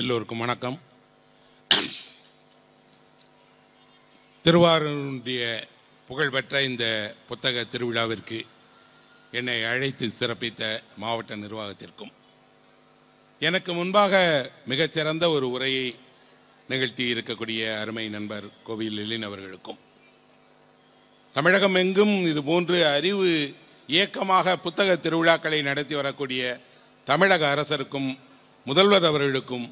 எல்லோருக்கும் வணக்கம் திருவாரூருடைய புகழ்பெற்ற இந்த புத்தக திருவிழாவிற்கு என்னை அழைத்து சிறப்பித்த மாவட்ட நிர்வாகத்திற்கும் எனக்கு முன்பாக மிகச்சிறந்த ஒரு உரையை நிகழ்த்தி இருக்கக்கூடிய அருமை நண்பர் கோவில் எல்லின் அவர்களுக்கும் தமிழகம் எங்கும் இதுபோன்று அறிவு இயக்கமாக புத்தக திருவிழாக்களை நடத்தி வரக்கூடிய தமிழக அரசருக்கும் முதல்வர் அவர்களுக்கும்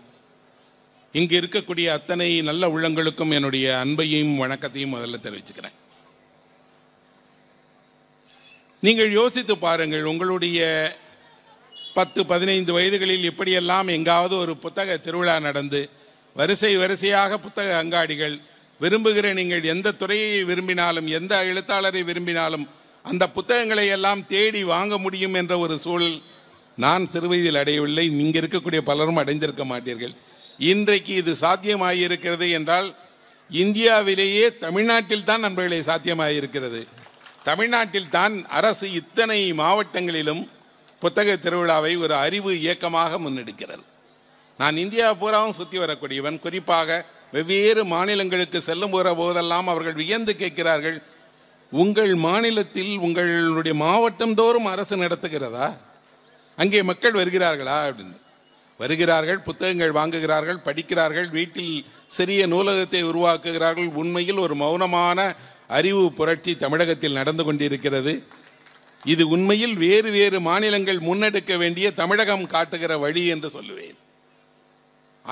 இங்கே இருக்கக்கூடிய அத்தனை நல்ல உள்ளங்களுக்கும் என்னுடைய அன்பையும் வணக்கத்தையும் முதல்ல தெரிவிச்சுக்கிறேன் நீங்கள் யோசித்து பாருங்கள் உங்களுடைய பத்து பதினைந்து வயதுகளில் இப்படியெல்லாம் எங்காவது ஒரு புத்தக திருவிழா நடந்து வரிசை வரிசையாக புத்தக அங்காடிகள் விரும்புகிற நீங்கள் எந்த துறையை விரும்பினாலும் எந்த எழுத்தாளரை விரும்பினாலும் அந்த புத்தகங்களை எல்லாம் தேடி வாங்க முடியும் என்ற ஒரு சூழல் நான் சிறுவயதில் அடையவில்லை இங்கே இருக்கக்கூடிய பலரும் அடைந்திருக்க மாட்டீர்கள் இன்றைக்கு இது சாத்தியமாகியிருக்கிறது என்றால் இந்தியாவிலேயே தமிழ்நாட்டில் தான் நண்பர்களே சாத்தியமாகியிருக்கிறது தமிழ்நாட்டில் தான் அரசு இத்தனை மாவட்டங்களிலும் புத்தக திருவிழாவை ஒரு அறிவு இயக்கமாக முன்னெடுக்கிறது நான் இந்தியா பூராவும் சுற்றி வரக்கூடியவன் குறிப்பாக வெவ்வேறு மாநிலங்களுக்கு செல்லும் போகிற போதெல்லாம் அவர்கள் வியந்து கேட்கிறார்கள் உங்கள் மாநிலத்தில் உங்களுடைய மாவட்டம் தோறும் அரசு நடத்துகிறதா அங்கே மக்கள் வருகிறார்களா அப்படின்னு வருகிறார்கள் புத்தகங்கள் வாங்குகிறார்கள் படிக்கிறார்கள் வீட்டில் சிறிய நூலகத்தை உருவாக்குகிறார்கள் உண்மையில் ஒரு மௌனமான அறிவு புரட்சி தமிழகத்தில் நடந்து கொண்டிருக்கிறது இது உண்மையில் வேறு வேறு மாநிலங்கள் முன்னெடுக்க வேண்டிய தமிழகம் காட்டுகிற வழி என்று சொல்லுவேன்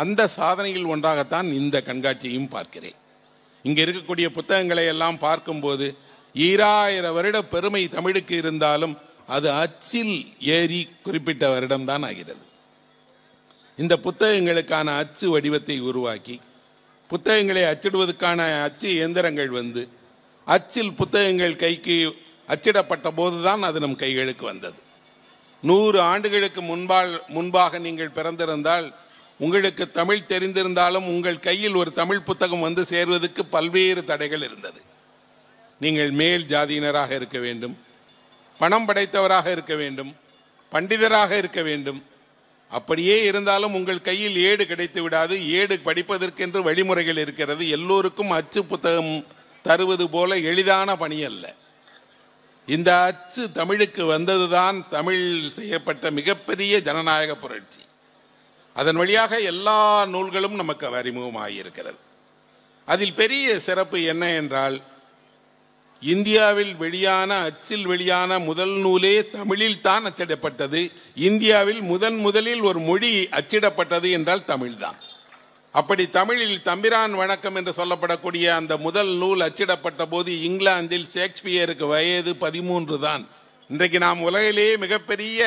அந்த சாதனையில் ஒன்றாகத்தான் இந்த கண்காட்சியும் பார்க்கிறேன் இங்கே இருக்கக்கூடிய புத்தகங்களை எல்லாம் பார்க்கும்போது ஈராயிரம் வருட பெருமை தமிழுக்கு இருந்தாலும் அது அச்சில் ஏறி குறிப்பிட்ட வருடம்தான் ஆகிறது இந்த புத்தகங்களுக்கான அச்சு வடிவத்தை உருவாக்கி புத்தகங்களை அச்சிடுவதற்கான அச்சு இயந்திரங்கள் வந்து அச்சில் புத்தகங்கள் கைக்கு அச்சிடப்பட்ட போதுதான் அது நம் கைகளுக்கு வந்தது நூறு ஆண்டுகளுக்கு முன்பால் முன்பாக நீங்கள் பிறந்திருந்தால் உங்களுக்கு தமிழ் தெரிந்திருந்தாலும் உங்கள் கையில் ஒரு தமிழ் புத்தகம் வந்து சேர்வதற்கு பல்வேறு தடைகள் இருந்தது நீங்கள் மேல் ஜாதியினராக இருக்க வேண்டும் பணம் படைத்தவராக இருக்க வேண்டும் பண்டிதராக இருக்க வேண்டும் அப்படியே இருந்தாலும் உங்கள் கையில் ஏடு கிடைத்து விடாது ஏடு படிப்பதற்கென்று வழிமுறைகள் இருக்கிறது எல்லோருக்கும் அச்சு புத்தகம் தருவது போல எளிதான பணி அல்ல இந்த அச்சு தமிழுக்கு வந்ததுதான் தமிழ் செய்யப்பட்ட மிகப்பெரிய ஜனநாயக புரட்சி அதன் வழியாக எல்லா நூல்களும் நமக்கு அறிமுகமாகியிருக்கிறது அதில் பெரிய சிறப்பு என்ன என்றால் இந்தியாவில் வெளியான அச்சில் வெளியான முதல் நூலே தமிழில் தான் அச்சிடப்பட்டது இந்தியாவில் முதன் முதலில் ஒரு மொழி அச்சிடப்பட்டது என்றால் தமிழ்தான் அப்படி தமிழில் தம்பிரான் வணக்கம் என்று சொல்லப்படக்கூடிய அந்த முதல் நூல் அச்சிடப்பட்ட போது இங்கிலாந்தில் ஷேக்ஸ்பியருக்கு வயது பதிமூன்று தான் இன்றைக்கு நாம் உலகிலேயே மிகப்பெரிய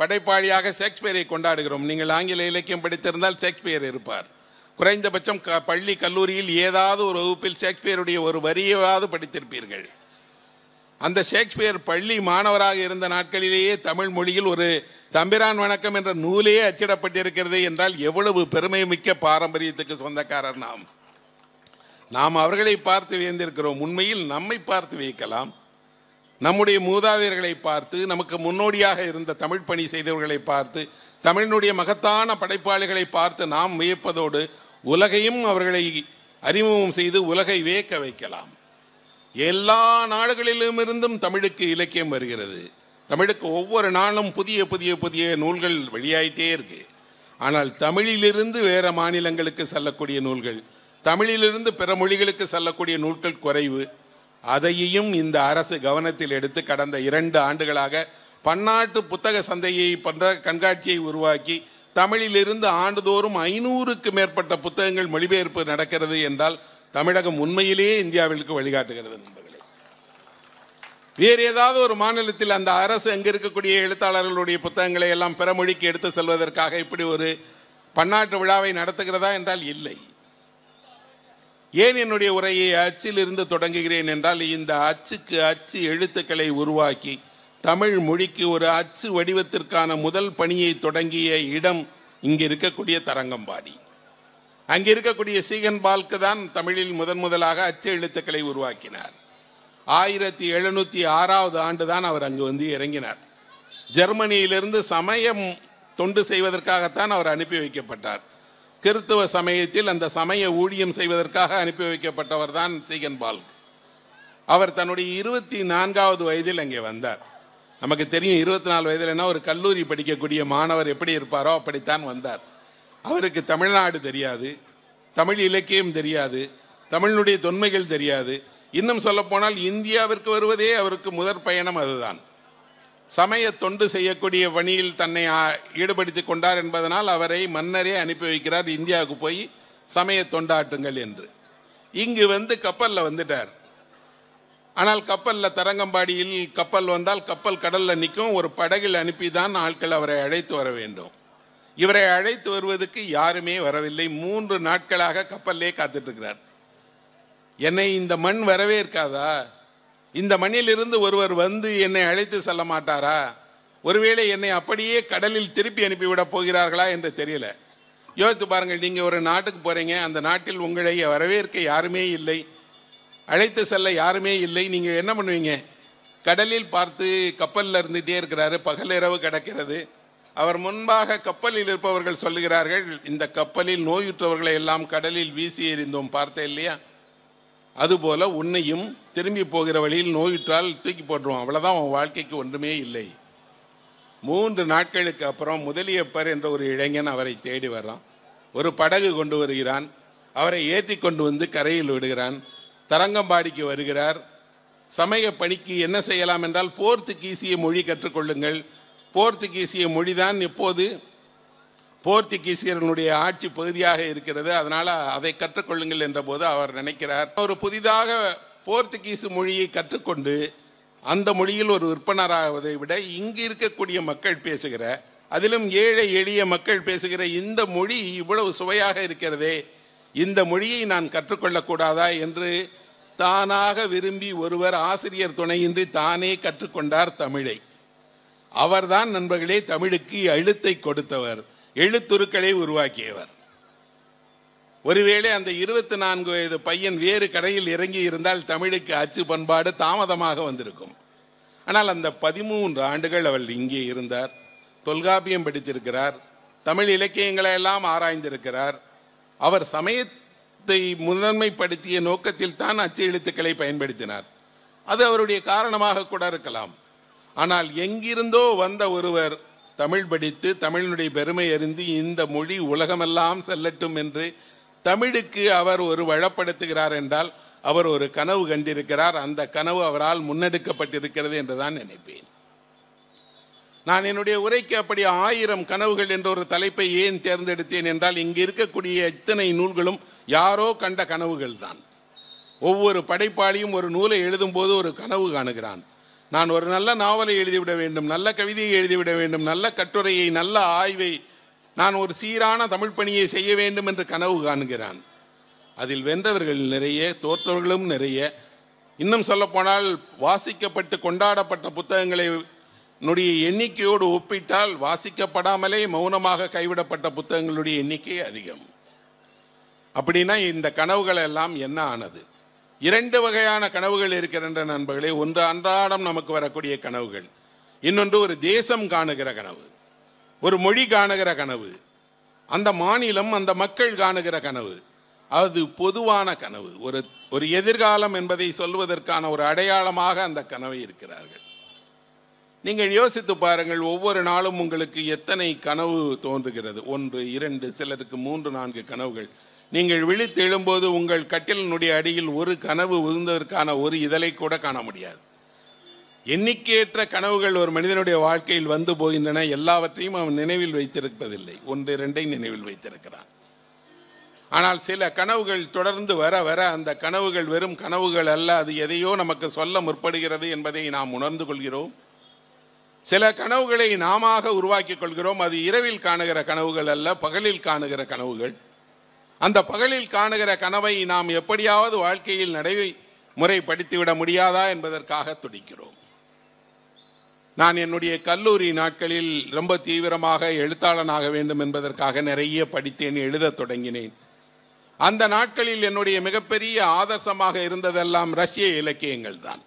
படைப்பாளியாக ஷேக்ஸ்பியரை கொண்டாடுகிறோம் நீங்கள் ஆங்கில இலக்கியம் படித்திருந்தால் ஷேக்ஸ்பியர் இருப்பார் குறைந்தபட்சம் க பள்ளி கல்லூரியில் ஏதாவது ஒரு வகுப்பில் ஷேக்ஸ்பியருடைய ஒரு வரியவாவது படித்திருப்பீர்கள் அந்த ஷேக்ஸ்பியர் பள்ளி மாணவராக இருந்த நாட்களிலேயே தமிழ் மொழியில் ஒரு தம்பிரான் வணக்கம் என்ற நூலே அச்சிடப்பட்டிருக்கிறது என்றால் எவ்வளவு பெருமை மிக்க பாரம்பரியத்துக்கு சொந்தக்காரர் நாம் நாம் அவர்களை பார்த்து வியந்திருக்கிறோம் உண்மையில் நம்மை பார்த்து வியக்கலாம் நம்முடைய மூதாதையர்களை பார்த்து நமக்கு முன்னோடியாக இருந்த தமிழ் பணி செய்தவர்களை பார்த்து தமிழினுடைய மகத்தான படைப்பாளிகளை பார்த்து நாம் வியப்பதோடு உலகையும் அவர்களை அறிமுகம் செய்து உலகை வேக்க வைக்கலாம் எல்லா நாடுகளிலும் இருந்தும் தமிழுக்கு இலக்கியம் வருகிறது தமிழுக்கு ஒவ்வொரு நாளும் புதிய புதிய புதிய நூல்கள் வெளியாயிட்டே இருக்கு ஆனால் தமிழிலிருந்து வேற மாநிலங்களுக்கு செல்லக்கூடிய நூல்கள் தமிழிலிருந்து பிற மொழிகளுக்கு செல்லக்கூடிய நூல்கள் குறைவு அதையும் இந்த அரசு கவனத்தில் எடுத்து கடந்த இரண்டு ஆண்டுகளாக பன்னாட்டு புத்தக சந்தையை பண்ற கண்காட்சியை உருவாக்கி தமிழிலிருந்து ஆண்டுதோறும் ஐநூறுக்கு மேற்பட்ட புத்தகங்கள் மொழிபெயர்ப்பு நடக்கிறது என்றால் தமிழகம் உண்மையிலேயே இந்தியாவிற்கு வழிகாட்டுகிறது நண்பர்களே வேறு ஏதாவது ஒரு மாநிலத்தில் அந்த அரசு அங்கே இருக்கக்கூடிய எழுத்தாளர்களுடைய புத்தகங்களை எல்லாம் பிற மொழிக்கு எடுத்து செல்வதற்காக இப்படி ஒரு பன்னாட்டு விழாவை நடத்துகிறதா என்றால் இல்லை ஏன் என்னுடைய உரையை அச்சிலிருந்து தொடங்குகிறேன் என்றால் இந்த அச்சுக்கு அச்சு எழுத்துக்களை உருவாக்கி தமிழ் மொழிக்கு ஒரு அச்சு வடிவத்திற்கான முதல் பணியை தொடங்கிய இடம் இங்கே இருக்கக்கூடிய தரங்கம்பாடி அங்கே இருக்கக்கூடிய சீகன் பால்க்கு தான் தமிழில் முதன் முதலாக அச்சு எழுத்துக்களை உருவாக்கினார் ஆயிரத்தி எழுநூற்றி ஆறாவது ஆண்டு தான் அவர் அங்கு வந்து இறங்கினார் ஜெர்மனியிலிருந்து சமயம் தொண்டு செய்வதற்காகத்தான் அவர் அனுப்பி வைக்கப்பட்டார் கிறித்துவ சமயத்தில் அந்த சமய ஊழியம் செய்வதற்காக அனுப்பி வைக்கப்பட்டவர் தான் சீகன் பால்க் அவர் தன்னுடைய இருபத்தி நான்காவது வயதில் அங்கே வந்தார் நமக்கு தெரியும் இருபத்தி நாலு வயதுலன்னா ஒரு கல்லூரி படிக்கக்கூடிய மாணவர் எப்படி இருப்பாரோ அப்படித்தான் வந்தார் அவருக்கு தமிழ்நாடு தெரியாது தமிழ் இலக்கியம் தெரியாது தமிழனுடைய தொன்மைகள் தெரியாது இன்னும் சொல்லப்போனால் இந்தியாவிற்கு வருவதே அவருக்கு முதற் பயணம் அதுதான் சமய தொண்டு செய்யக்கூடிய பணியில் தன்னை ஈடுபடுத்தி கொண்டார் என்பதனால் அவரை மன்னரே அனுப்பி வைக்கிறார் இந்தியாவுக்கு போய் சமய தொண்டாற்றுங்கள் என்று இங்கு வந்து கப்பலில் வந்துட்டார் ஆனால் கப்பலில் தரங்கம்பாடியில் கப்பல் வந்தால் கப்பல் கடலில் நிற்கும் ஒரு படகில் அனுப்பி தான் ஆட்கள் அவரை அழைத்து வர வேண்டும் இவரை அழைத்து வருவதற்கு யாருமே வரவில்லை மூன்று நாட்களாக கப்பல்லே காத்துட்ருக்கிறார் என்னை இந்த மண் வரவே இருக்காதா இந்த மண்ணிலிருந்து ஒருவர் வந்து என்னை அழைத்து செல்ல மாட்டாரா ஒருவேளை என்னை அப்படியே கடலில் திருப்பி அனுப்பிவிட போகிறார்களா என்று தெரியல யோசித்து பாருங்கள் நீங்கள் ஒரு நாட்டுக்கு போகிறீங்க அந்த நாட்டில் உங்களை வரவேற்க யாருமே இல்லை அழைத்து செல்ல யாருமே இல்லை நீங்கள் என்ன பண்ணுவீங்க கடலில் பார்த்து கப்பலில் இருந்துகிட்டே இருக்கிறாரு பகலிரவு கிடக்கிறது அவர் முன்பாக கப்பலில் இருப்பவர்கள் சொல்லுகிறார்கள் இந்த கப்பலில் நோயுற்றவர்களை எல்லாம் கடலில் வீசி எறிந்தோம் பார்த்தேன் இல்லையா அதுபோல் உன்னையும் திரும்பி போகிற வழியில் நோயுற்றால் தூக்கி போட்டுருவோம் அவ்வளோதான் உன் வாழ்க்கைக்கு ஒன்றுமே இல்லை மூன்று நாட்களுக்கு அப்புறம் முதலியப்பர் என்ற ஒரு இளைஞன் அவரை தேடி வர்றான் ஒரு படகு கொண்டு வருகிறான் அவரை ஏற்றி கொண்டு வந்து கரையில் விடுகிறான் தரங்கம்பாடிக்கு வருகிறார் சமய பணிக்கு என்ன செய்யலாம் என்றால் போர்த்துகீசிய மொழி கற்றுக்கொள்ளுங்கள் போர்த்துகீசிய மொழிதான் இப்போது போர்த்துகீசியர்களுடைய ஆட்சி பகுதியாக இருக்கிறது அதனால் அதை கற்றுக்கொள்ளுங்கள் என்ற போது அவர் நினைக்கிறார் ஒரு புதிதாக போர்த்துகீசு மொழியை கற்றுக்கொண்டு அந்த மொழியில் ஒரு விற்பனராகுவதை விட இங்கு இருக்கக்கூடிய மக்கள் பேசுகிற அதிலும் ஏழை எளிய மக்கள் பேசுகிற இந்த மொழி இவ்வளவு சுவையாக இருக்கிறதே இந்த மொழியை நான் கற்றுக்கொள்ளக்கூடாதா என்று தானாக விரும்பி ஒருவர் ஆசிரியர் துணையின்றி தானே கற்றுக்கொண்டார் தமிழை அவர்தான் நண்பர்களே தமிழுக்கு எழுத்தை கொடுத்தவர் எழுத்துருக்களை உருவாக்கியவர் ஒருவேளை அந்த இருபத்தி நான்கு வயது பையன் வேறு கடையில் இறங்கி இருந்தால் தமிழுக்கு அச்சு பண்பாடு தாமதமாக வந்திருக்கும் ஆனால் அந்த பதிமூன்று ஆண்டுகள் அவள் இங்கே இருந்தார் தொல்காப்பியம் படித்திருக்கிறார் தமிழ் இலக்கியங்களை எல்லாம் ஆராய்ந்திருக்கிறார் அவர் சமயத்தை முதன்மைப்படுத்திய நோக்கத்தில் தான் அச்சு எழுத்துக்களை பயன்படுத்தினார் அது அவருடைய காரணமாக கூட இருக்கலாம் ஆனால் எங்கிருந்தோ வந்த ஒருவர் தமிழ் படித்து தமிழினுடைய பெருமை அறிந்து இந்த மொழி உலகமெல்லாம் செல்லட்டும் என்று தமிழுக்கு அவர் ஒரு வழப்படுத்துகிறார் என்றால் அவர் ஒரு கனவு கண்டிருக்கிறார் அந்த கனவு அவரால் முன்னெடுக்கப்பட்டிருக்கிறது என்றுதான் நினைப்பேன் நான் என்னுடைய உரைக்கு அப்படி ஆயிரம் கனவுகள் என்ற ஒரு தலைப்பை ஏன் தேர்ந்தெடுத்தேன் என்றால் இங்கு இருக்கக்கூடிய இத்தனை நூல்களும் யாரோ கண்ட கனவுகள் தான் ஒவ்வொரு படைப்பாளியும் ஒரு நூலை எழுதும் போது ஒரு கனவு காணுகிறான் நான் ஒரு நல்ல நாவலை எழுதிவிட வேண்டும் நல்ல கவிதையை எழுதிவிட வேண்டும் நல்ல கட்டுரையை நல்ல ஆய்வை நான் ஒரு சீரான தமிழ் பணியை செய்ய வேண்டும் என்று கனவு காணுகிறான் அதில் வென்றவர்கள் நிறைய தோற்றவர்களும் நிறைய இன்னும் சொல்லப்போனால் வாசிக்கப்பட்டு கொண்டாடப்பட்ட புத்தகங்களை னுடைய எண்ணிக்கையோடு ஒப்பிட்டால் வாசிக்கப்படாமலே மௌனமாக கைவிடப்பட்ட புத்தகங்களுடைய எண்ணிக்கை அதிகம் அப்படின்னா இந்த கனவுகள் எல்லாம் என்ன ஆனது இரண்டு வகையான கனவுகள் இருக்கின்ற நண்பர்களே ஒன்று அன்றாடம் நமக்கு வரக்கூடிய கனவுகள் இன்னொன்று ஒரு தேசம் காணுகிற கனவு ஒரு மொழி காணுகிற கனவு அந்த மாநிலம் அந்த மக்கள் காணுகிற கனவு அது பொதுவான கனவு ஒரு ஒரு எதிர்காலம் என்பதை சொல்வதற்கான ஒரு அடையாளமாக அந்த கனவை இருக்கிறார்கள் நீங்கள் யோசித்து பாருங்கள் ஒவ்வொரு நாளும் உங்களுக்கு எத்தனை கனவு தோன்றுகிறது ஒன்று இரண்டு சிலருக்கு மூன்று நான்கு கனவுகள் நீங்கள் விழித்து எழும்போது உங்கள் கட்டிலினுடைய அடியில் ஒரு கனவு விழுந்ததற்கான ஒரு இதழை கூட காண முடியாது எண்ணிக்கையற்ற கனவுகள் ஒரு மனிதனுடைய வாழ்க்கையில் வந்து போகின்றன எல்லாவற்றையும் அவன் நினைவில் வைத்திருப்பதில்லை ஒன்று இரண்டை நினைவில் வைத்திருக்கிறான் ஆனால் சில கனவுகள் தொடர்ந்து வர வர அந்த கனவுகள் வெறும் கனவுகள் அல்ல அது எதையோ நமக்கு சொல்ல முற்படுகிறது என்பதை நாம் உணர்ந்து கொள்கிறோம் சில கனவுகளை நாம உருவாக்கிக் கொள்கிறோம் அது இரவில் காணுகிற கனவுகள் அல்ல பகலில் காணுகிற கனவுகள் அந்த பகலில் காணுகிற கனவை நாம் எப்படியாவது வாழ்க்கையில் நடை முறைப்படுத்திவிட முடியாதா என்பதற்காக துடிக்கிறோம் நான் என்னுடைய கல்லூரி நாட்களில் ரொம்ப தீவிரமாக எழுத்தாளனாக வேண்டும் என்பதற்காக நிறைய படித்தேன் எழுத தொடங்கினேன் அந்த நாட்களில் என்னுடைய மிகப்பெரிய ஆதர்சமாக இருந்ததெல்லாம் ரஷ்ய இலக்கியங்கள் தான்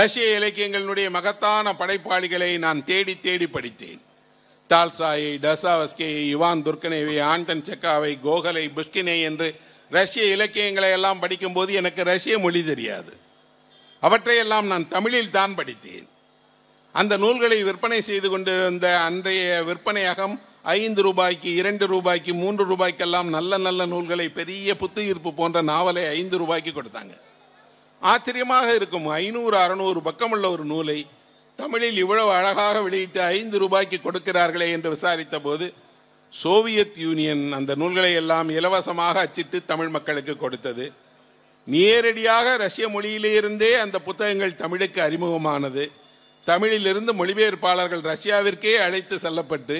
ரஷ்ய இலக்கியங்களினுடைய மகத்தான படைப்பாளிகளை நான் தேடி தேடி படித்தேன் டால்சாயை டசாவஸ்கேயை இவான் துர்கனேவை ஆண்டன் செக்காவை கோகலை புஷ்கினே என்று ரஷ்ய இலக்கியங்களை எல்லாம் படிக்கும்போது எனக்கு ரஷ்ய மொழி தெரியாது அவற்றையெல்லாம் நான் தமிழில் தான் படித்தேன் அந்த நூல்களை விற்பனை செய்து கொண்டு வந்த அன்றைய விற்பனையகம் ஐந்து ரூபாய்க்கு இரண்டு ரூபாய்க்கு மூன்று ரூபாய்க்கெல்லாம் நல்ல நல்ல நூல்களை பெரிய புத்துயிர்ப்பு போன்ற நாவலை ஐந்து ரூபாய்க்கு கொடுத்தாங்க ஆச்சரியமாக இருக்கும் ஐநூறு அறநூறு பக்கமுள்ள ஒரு நூலை தமிழில் இவ்வளவு அழகாக வெளியிட்டு ஐந்து ரூபாய்க்கு கொடுக்கிறார்களே என்று விசாரித்த போது சோவியத் யூனியன் அந்த நூல்களை எல்லாம் இலவசமாக அச்சிட்டு தமிழ் மக்களுக்கு கொடுத்தது நேரடியாக ரஷ்ய மொழியிலிருந்தே அந்த புத்தகங்கள் தமிழுக்கு அறிமுகமானது தமிழிலிருந்து மொழிபெயர்ப்பாளர்கள் ரஷ்யாவிற்கே அழைத்து செல்லப்பட்டு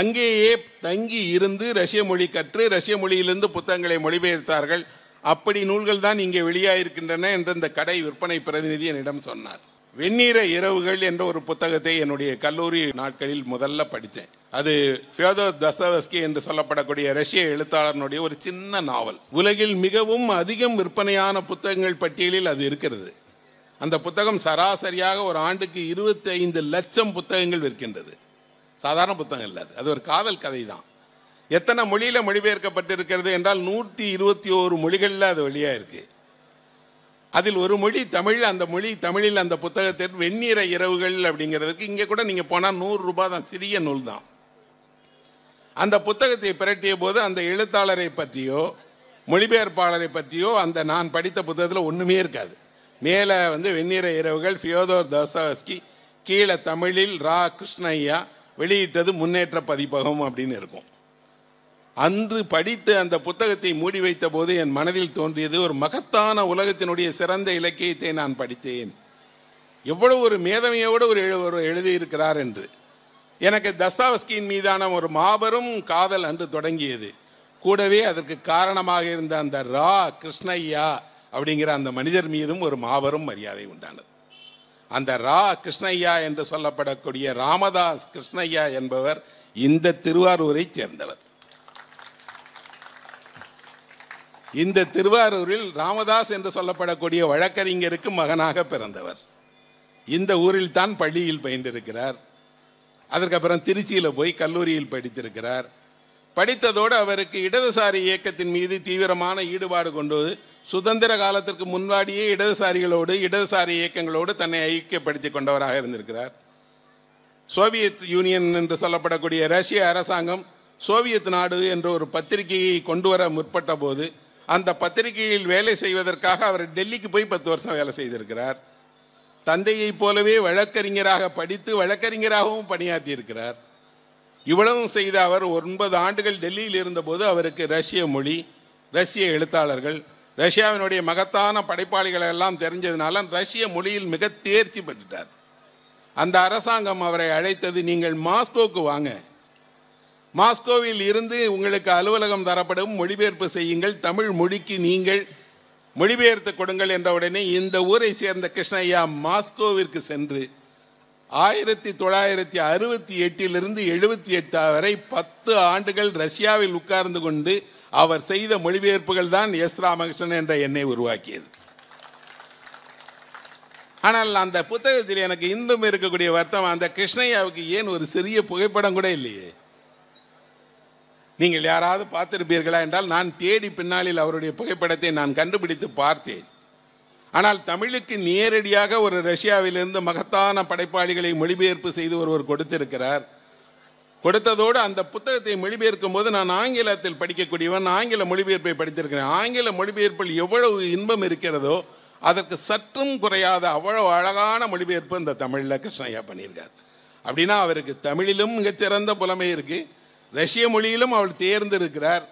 அங்கேயே தங்கி இருந்து ரஷ்ய மொழி கற்று ரஷ்ய மொழியிலிருந்து புத்தகங்களை மொழிபெயர்த்தார்கள் அப்படி நூல்கள் தான் இங்கே வெளியாயிருக்கின்றன என்று இந்த கடை விற்பனை பிரதிநிதி என்னிடம் சொன்னார் வெண்ணீர இரவுகள் என்ற ஒரு புத்தகத்தை என்னுடைய கல்லூரி நாட்களில் முதல்ல படித்தேன் அது ஃபியோதோ தசவஸ்கி என்று சொல்லப்படக்கூடிய ரஷ்ய எழுத்தாளனுடைய ஒரு சின்ன நாவல் உலகில் மிகவும் அதிகம் விற்பனையான புத்தகங்கள் பட்டியலில் அது இருக்கிறது அந்த புத்தகம் சராசரியாக ஒரு ஆண்டுக்கு இருபத்தி ஐந்து லட்சம் புத்தகங்கள் விற்கின்றது சாதாரண புத்தகம் இல்லை அது ஒரு காதல் கதை தான் எத்தனை மொழியில் மொழிபெயர்க்கப்பட்டிருக்கிறது என்றால் நூற்றி இருபத்தி ஓரு மொழிகளில் அது வழியாக இருக்குது அதில் ஒரு மொழி தமிழ் அந்த மொழி தமிழில் அந்த புத்தகத்திற்கு வெண்ணிற இரவுகள் அப்படிங்கிறதுக்கு இங்கே கூட நீங்கள் போனால் நூறு ரூபாய் தான் சிறிய நூல் தான் அந்த புத்தகத்தை பிரட்டிய போது அந்த எழுத்தாளரை பற்றியோ மொழிபெயர்ப்பாளரை பற்றியோ அந்த நான் படித்த புத்தகத்தில் ஒன்றுமே இருக்காது மேலே வந்து வெண்ணிற இரவுகள் ஃபியோதோர் தசாஸ்கி கீழே தமிழில் ரா கிருஷ்ணய்யா வெளியிட்டது முன்னேற்ற பதிப்பகம் அப்படின்னு இருக்கும் அன்று படித்த அந்த புத்தகத்தை மூடி வைத்த போது என் மனதில் தோன்றியது ஒரு மகத்தான உலகத்தினுடைய சிறந்த இலக்கியத்தை நான் படித்தேன் எவ்வளவு ஒரு மேதமையோடு ஒரு எழுதியிருக்கிறார் என்று எனக்கு தசாவஸ்கின் மீதான ஒரு மாபெரும் காதல் அன்று தொடங்கியது கூடவே அதற்கு காரணமாக இருந்த அந்த ரா கிருஷ்ணய்யா அப்படிங்கிற அந்த மனிதர் மீதும் ஒரு மாபெரும் மரியாதை உண்டானது அந்த ரா கிருஷ்ணய்யா என்று சொல்லப்படக்கூடிய ராமதாஸ் கிருஷ்ணய்யா என்பவர் இந்த திருவாரூரை சேர்ந்தவர் இந்த திருவாரூரில் ராமதாஸ் என்று சொல்லப்படக்கூடிய வழக்கறிஞருக்கு மகனாக பிறந்தவர் இந்த ஊரில் தான் பள்ளியில் பயின்றிருக்கிறார் அதற்கப்புறம் திருச்சியில் போய் கல்லூரியில் படித்திருக்கிறார் படித்ததோடு அவருக்கு இடதுசாரி இயக்கத்தின் மீது தீவிரமான ஈடுபாடு கொண்டு சுதந்திர காலத்திற்கு முன்பாடியே இடதுசாரிகளோடு இடதுசாரி இயக்கங்களோடு தன்னை ஐக்கியப்படுத்தி கொண்டவராக இருந்திருக்கிறார் சோவியத் யூனியன் என்று சொல்லப்படக்கூடிய ரஷ்ய அரசாங்கம் சோவியத் நாடு என்ற ஒரு பத்திரிகையை கொண்டு வர முற்பட்ட போது அந்த பத்திரிகையில் வேலை செய்வதற்காக அவர் டெல்லிக்கு போய் பத்து வருஷம் வேலை செய்திருக்கிறார் தந்தையைப் போலவே வழக்கறிஞராக படித்து வழக்கறிஞராகவும் பணியாற்றியிருக்கிறார் இவ்வளவும் செய்த அவர் ஒன்பது ஆண்டுகள் டெல்லியில் இருந்தபோது அவருக்கு ரஷ்ய மொழி ரஷ்ய எழுத்தாளர்கள் ரஷ்யாவினுடைய மகத்தான படைப்பாளிகளை எல்லாம் தெரிஞ்சதுனால ரஷ்ய மொழியில் மிக தேர்ச்சி பெற்றுட்டார் அந்த அரசாங்கம் அவரை அழைத்தது நீங்கள் மாஸ்கோக்கு வாங்க மாஸ்கோவில் இருந்து உங்களுக்கு அலுவலகம் தரப்படும் மொழிபெயர்ப்பு செய்யுங்கள் தமிழ் மொழிக்கு நீங்கள் மொழிபெயர்த்து கொடுங்கள் என்ற உடனே இந்த ஊரை சேர்ந்த கிருஷ்ணய்யா மாஸ்கோவிற்கு சென்று ஆயிரத்தி தொள்ளாயிரத்தி அறுபத்தி எட்டிலிருந்து எழுபத்தி எட்டு வரை பத்து ஆண்டுகள் ரஷ்யாவில் உட்கார்ந்து கொண்டு அவர் செய்த மொழிபெயர்ப்புகள் தான் எஸ் ராமகிருஷ்ணன் என்ற எண்ணை உருவாக்கியது ஆனால் அந்த புத்தகத்தில் எனக்கு இன்றும் இருக்கக்கூடிய வருத்தம் அந்த கிருஷ்ணய்யாவுக்கு ஏன் ஒரு சிறிய புகைப்படம் கூட இல்லையே நீங்கள் யாராவது பார்த்திருப்பீர்களா என்றால் நான் தேடி பின்னாளில் அவருடைய புகைப்படத்தை நான் கண்டுபிடித்து பார்த்தேன் ஆனால் தமிழுக்கு நேரடியாக ஒரு ரஷ்யாவிலிருந்து மகத்தான படைப்பாளிகளை மொழிபெயர்ப்பு செய்து ஒருவர் கொடுத்திருக்கிறார் கொடுத்ததோடு அந்த புத்தகத்தை மொழிபெயர்க்கும் போது நான் ஆங்கிலத்தில் படிக்கக்கூடியவன் ஆங்கில மொழிபெயர்ப்பை படித்திருக்கிறேன் ஆங்கில மொழிபெயர்ப்பில் எவ்வளவு இன்பம் இருக்கிறதோ அதற்கு சற்றும் குறையாத அவ்வளவு அழகான மொழிபெயர்ப்பு இந்த தமிழில் கிருஷ்ணய்யா பண்ணியிருக்கார் அப்படின்னா அவருக்கு தமிழிலும் மிகச்சிறந்த புலமை இருக்குது ரஷ்ய மொழியிலும் அவள் தேர்ந்திருக்கிறார்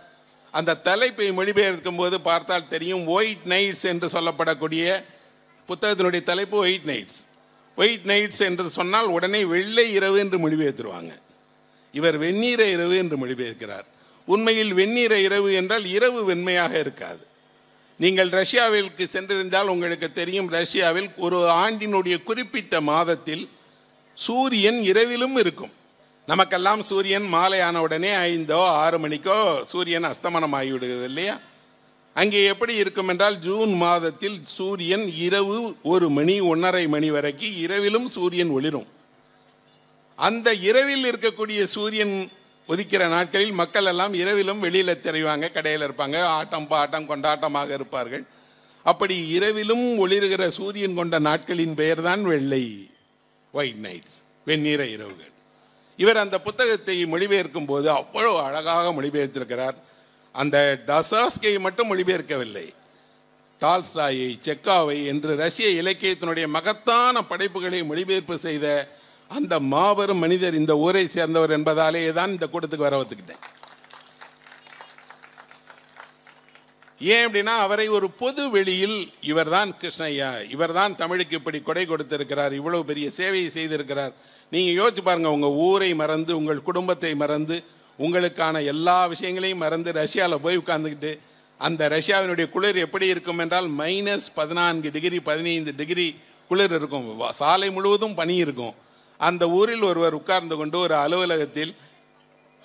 அந்த தலைப்பை மொழிபெயர்க்கும் போது பார்த்தால் தெரியும் ஒயிட் நைட்ஸ் என்று சொல்லப்படக்கூடிய புத்தகத்தினுடைய தலைப்பு ஒயிட் நைட்ஸ் ஒயிட் நைட்ஸ் என்று சொன்னால் உடனே வெள்ளை இரவு என்று மொழிபெயர்த்துருவாங்க இவர் வெந்நீர இரவு என்று மொழிபெயர்க்கிறார் உண்மையில் வெந்நீர இரவு என்றால் இரவு வெண்மையாக இருக்காது நீங்கள் ரஷ்யாவிற்கு சென்றிருந்தால் உங்களுக்கு தெரியும் ரஷ்யாவில் ஒரு ஆண்டினுடைய குறிப்பிட்ட மாதத்தில் சூரியன் இரவிலும் இருக்கும் நமக்கெல்லாம் சூரியன் மாலையான உடனே ஐந்தோ ஆறு மணிக்கோ சூரியன் அஸ்தமனம் ஆகிவிடுகிறது இல்லையா அங்கே எப்படி இருக்கும் என்றால் ஜூன் மாதத்தில் சூரியன் இரவு ஒரு மணி ஒன்றரை மணி வரைக்கும் இரவிலும் சூரியன் ஒளிரும் அந்த இரவில் இருக்கக்கூடிய சூரியன் ஒதுக்கிற நாட்களில் மக்கள் எல்லாம் இரவிலும் வெளியில் தெரிவாங்க கடையில் இருப்பாங்க ஆட்டம் பாட்டம் கொண்டாட்டமாக இருப்பார்கள் அப்படி இரவிலும் ஒளிர்கிற சூரியன் கொண்ட நாட்களின் பெயர் தான் வெள்ளை ஒயிட் நைட்ஸ் வெண்ணிற இரவுகள் இவர் அந்த புத்தகத்தை மொழிபெயர்க்கும் போது அவ்வளோ அழகாக மொழிபெயர்த்திருக்கிறார் அந்த டசாஸ்கை மட்டும் மொழிபெயர்க்கவில்லை டால்ஸ்டாயை செக்காவை என்று ரஷ்ய இலக்கியத்தினுடைய மகத்தான படைப்புகளை மொழிபெயர்ப்பு செய்த அந்த மாபெரும் மனிதர் இந்த ஊரை சேர்ந்தவர் என்பதாலேயே தான் இந்த கூட்டத்துக்கு வர ஒத்துக்கிட்டேன் ஏன் அப்படின்னா அவரை ஒரு பொது வெளியில் இவர்தான் கிருஷ்ணய்யா இவர்தான் தமிழுக்கு இப்படி கொடை கொடுத்திருக்கிறார் இவ்வளவு பெரிய சேவையை செய்திருக்கிறார் நீங்கள் யோசிச்சு பாருங்கள் உங்கள் ஊரை மறந்து உங்கள் குடும்பத்தை மறந்து உங்களுக்கான எல்லா விஷயங்களையும் மறந்து ரஷ்யாவில் போய் உட்காந்துக்கிட்டு அந்த ரஷ்யாவினுடைய குளிர் எப்படி இருக்கும் என்றால் மைனஸ் பதினான்கு டிகிரி பதினைந்து டிகிரி குளிர் இருக்கும் சாலை முழுவதும் பனி இருக்கும் அந்த ஊரில் ஒருவர் உட்கார்ந்து கொண்டு ஒரு அலுவலகத்தில்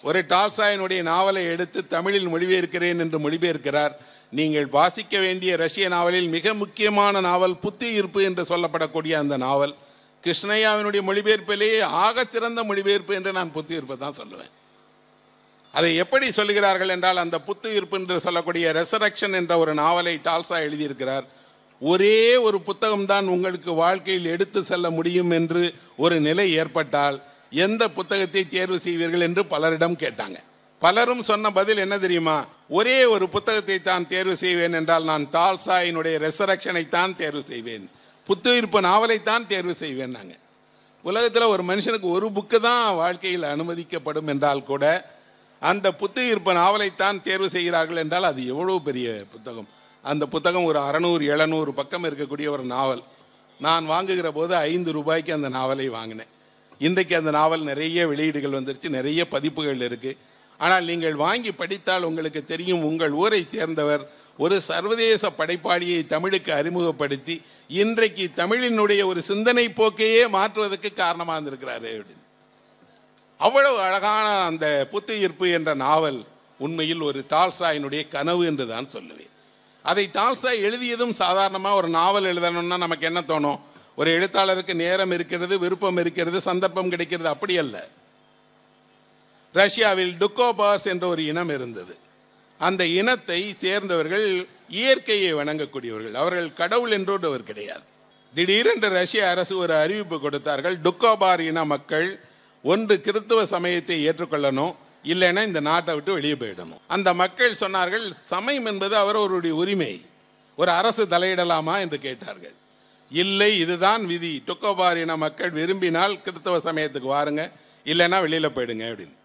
ஒரு டால்சாயினுடைய நாவலை எடுத்து தமிழில் மொழிபெயர்க்கிறேன் என்று மொழிபெயர்க்கிறார் நீங்கள் வாசிக்க வேண்டிய ரஷ்ய நாவலில் மிக முக்கியமான நாவல் புத்தி ஈர்ப்பு என்று சொல்லப்படக்கூடிய அந்த நாவல் கிருஷ்ணய்யாவினுடைய மொழிபெயர்ப்பிலேயே ஆக சிறந்த மொழிபெயர்ப்பு என்று நான் புத்துயிர்ப்பு தான் சொல்லுவேன் அதை எப்படி சொல்கிறார்கள் என்றால் அந்த புத்துயிர்ப்பு என்று சொல்லக்கூடிய ரெசரக்ஷன் என்ற ஒரு நாவலை டால்சா எழுதியிருக்கிறார் ஒரே ஒரு புத்தகம்தான் உங்களுக்கு வாழ்க்கையில் எடுத்து செல்ல முடியும் என்று ஒரு நிலை ஏற்பட்டால் எந்த புத்தகத்தை தேர்வு செய்வீர்கள் என்று பலரிடம் கேட்டாங்க பலரும் சொன்ன பதில் என்ன தெரியுமா ஒரே ஒரு புத்தகத்தை தான் தேர்வு செய்வேன் என்றால் நான் தால்சாயினுடைய ரெசரக்ஷனை தான் தேர்வு செய்வேன் புத்துயிர்ப்பு நாவலைத்தான் தேர்வு செய்வேன் நாங்கள் உலகத்தில் ஒரு மனுஷனுக்கு ஒரு புக்கு தான் வாழ்க்கையில் அனுமதிக்கப்படும் என்றால் கூட அந்த புத்துயிர்ப்பு நாவலைத்தான் தேர்வு செய்கிறார்கள் என்றால் அது எவ்வளோ பெரிய புத்தகம் அந்த புத்தகம் ஒரு அறநூறு எழுநூறு பக்கம் இருக்கக்கூடிய ஒரு நாவல் நான் வாங்குகிற போது ஐந்து ரூபாய்க்கு அந்த நாவலை வாங்கினேன் இன்றைக்கு அந்த நாவல் நிறைய வெளியீடுகள் வந்துருச்சு நிறைய பதிப்புகள் இருக்குது ஆனால் நீங்கள் வாங்கி படித்தால் உங்களுக்கு தெரியும் உங்கள் ஊரை சேர்ந்தவர் ஒரு சர்வதேச படைப்பாளியை தமிழுக்கு அறிமுகப்படுத்தி இன்றைக்கு தமிழினுடைய ஒரு சிந்தனை போக்கையே மாற்றுவதற்கு காரணமாக இருந்திருக்கிறாரு அப்படின்னு அவ்வளவு அழகான அந்த புத்துயிர்ப்பு என்ற நாவல் உண்மையில் ஒரு டால்சாயினுடைய கனவு என்று தான் சொல்லுவேன் அதை டால்சாய் எழுதியதும் சாதாரணமாக ஒரு நாவல் எழுதணும்னா நமக்கு என்ன தோணும் ஒரு எழுத்தாளருக்கு நேரம் இருக்கிறது விருப்பம் இருக்கிறது சந்தர்ப்பம் கிடைக்கிறது அப்படி அல்ல ரஷ்யாவில் டுக்கோபாஸ் என்ற ஒரு இனம் இருந்தது அந்த இனத்தை சேர்ந்தவர்கள் இயற்கையை வணங்கக்கூடியவர்கள் அவர்கள் கடவுள் என்றோடு அவர் கிடையாது திடீரென்று ரஷ்ய அரசு ஒரு அறிவிப்பு கொடுத்தார்கள் டுக்கோபார் இன மக்கள் ஒன்று கிறித்துவ சமயத்தை ஏற்றுக்கொள்ளணும் இல்லைன்னா இந்த நாட்டை விட்டு வெளியே போயிடணும் அந்த மக்கள் சொன்னார்கள் சமயம் என்பது அவரவருடைய உரிமை ஒரு அரசு தலையிடலாமா என்று கேட்டார்கள் இல்லை இதுதான் விதி டுக்கோபார் இன மக்கள் விரும்பினால் கிறித்தவ சமயத்துக்கு வாருங்க இல்லைன்னா வெளியில் போயிடுங்க அப்படின்னு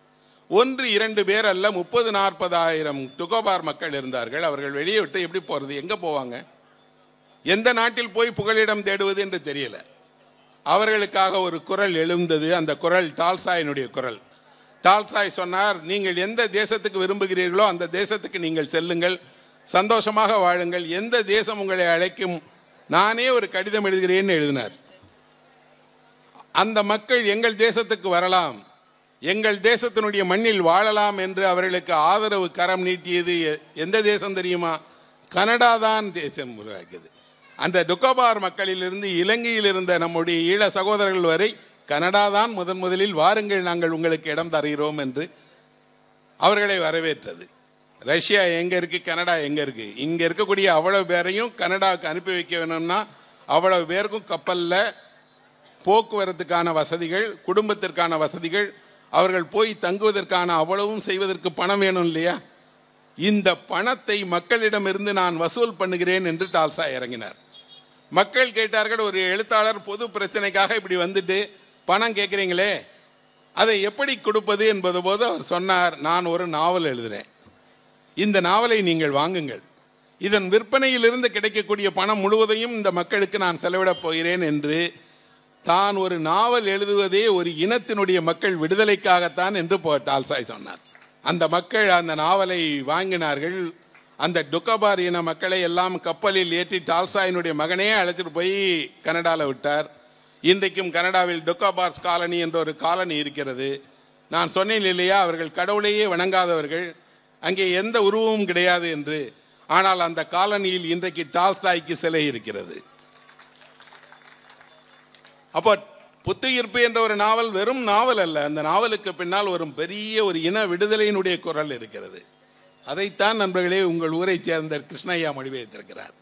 ஒன்று இரண்டு பேர் அல்ல முப்பது நாற்பதாயிரம் டுகோபார் மக்கள் இருந்தார்கள் அவர்கள் வெளியே விட்டு எப்படி போகிறது எங்கே போவாங்க எந்த நாட்டில் போய் புகலிடம் தேடுவது என்று தெரியல அவர்களுக்காக ஒரு குரல் எழுந்தது அந்த குரல் டால்சாயினுடைய குரல் டால்சாய் சொன்னார் நீங்கள் எந்த தேசத்துக்கு விரும்புகிறீர்களோ அந்த தேசத்துக்கு நீங்கள் செல்லுங்கள் சந்தோஷமாக வாழுங்கள் எந்த தேசம் உங்களை அழைக்கும் நானே ஒரு கடிதம் எழுதுகிறேன்னு எழுதினார் அந்த மக்கள் எங்கள் தேசத்துக்கு வரலாம் எங்கள் தேசத்தினுடைய மண்ணில் வாழலாம் என்று அவர்களுக்கு ஆதரவு கரம் நீட்டியது எந்த தேசம் தெரியுமா கனடா தான் தேசம் உருவாக்கியது அந்த டுக்கோபார் மக்களிலிருந்து இலங்கையில் இருந்த நம்முடைய ஈழ சகோதரர்கள் வரை கனடா தான் முதன் முதலில் வாருங்கள் நாங்கள் உங்களுக்கு இடம் தருகிறோம் என்று அவர்களை வரவேற்றது ரஷ்யா எங்கே இருக்குது கனடா எங்கே இருக்குது இங்கே இருக்கக்கூடிய அவ்வளவு பேரையும் கனடாவுக்கு அனுப்பி வைக்க வேணும்னா அவ்வளவு பேருக்கும் கப்பலில் போக்குவரத்துக்கான வசதிகள் குடும்பத்திற்கான வசதிகள் அவர்கள் போய் தங்குவதற்கான அவ்வளவும் செய்வதற்கு பணம் வேணும் இல்லையா இந்த பணத்தை மக்களிடமிருந்து நான் வசூல் பண்ணுகிறேன் என்று டால்சா இறங்கினார் மக்கள் கேட்டார்கள் ஒரு எழுத்தாளர் பொது பிரச்சனைக்காக இப்படி வந்துட்டு பணம் கேட்குறீங்களே அதை எப்படி கொடுப்பது என்பது போது அவர் சொன்னார் நான் ஒரு நாவல் எழுதுகிறேன் இந்த நாவலை நீங்கள் வாங்குங்கள் இதன் விற்பனையிலிருந்து கிடைக்கக்கூடிய பணம் முழுவதையும் இந்த மக்களுக்கு நான் செலவிடப் போகிறேன் என்று தான் ஒரு நாவல் எழுதுவதே ஒரு இனத்தினுடைய மக்கள் விடுதலைக்காகத்தான் என்று டால்சாய் சொன்னார் அந்த மக்கள் அந்த நாவலை வாங்கினார்கள் அந்த டுக்கபார் இன மக்களை எல்லாம் கப்பலில் ஏற்றி டால்சாயினுடைய மகனே அழைச்சிட்டு போய் கனடாவில் விட்டார் இன்றைக்கும் கனடாவில் டுக்கபார்ஸ் காலனி என்ற ஒரு காலனி இருக்கிறது நான் சொன்னேன் இல்லையா அவர்கள் கடவுளையே வணங்காதவர்கள் அங்கே எந்த உருவமும் கிடையாது என்று ஆனால் அந்த காலனியில் இன்றைக்கு டால்சாய்க்கு சிலை இருக்கிறது அப்போ புத்துயிர்ப்பு என்ற ஒரு நாவல் வெறும் நாவல் அல்ல அந்த நாவலுக்கு பின்னால் ஒரு பெரிய ஒரு இன விடுதலையினுடைய குரல் இருக்கிறது அதைத்தான் நண்பர்களே உங்கள் ஊரை சேர்ந்த கிருஷ்ணய்யா மொழிபெயர்த்திருக்கிறார்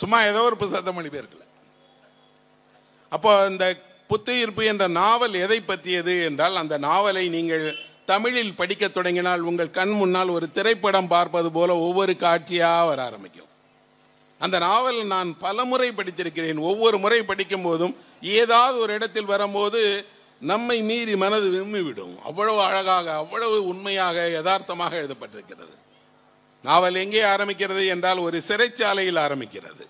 சும்மா ஏதோ ஒரு புசத்த மொழிபெயர்க்கல அப்போ இந்த புத்துயிர்ப்பு என்ற நாவல் எதை பற்றியது என்றால் அந்த நாவலை நீங்கள் தமிழில் படிக்க தொடங்கினால் உங்கள் கண் முன்னால் ஒரு திரைப்படம் பார்ப்பது போல ஒவ்வொரு காட்சியாக வர ஆரம்பிக்கும் அந்த நாவல் நான் பல முறை படித்திருக்கிறேன் ஒவ்வொரு முறை படிக்கும் போதும் ஏதாவது ஒரு இடத்தில் வரும்போது நம்மை மீறி மனது விம்மிவிடும் அவ்வளவு அழகாக அவ்வளவு உண்மையாக யதார்த்தமாக எழுதப்பட்டிருக்கிறது நாவல் எங்கே ஆரம்பிக்கிறது என்றால் ஒரு சிறைச்சாலையில் ஆரம்பிக்கிறது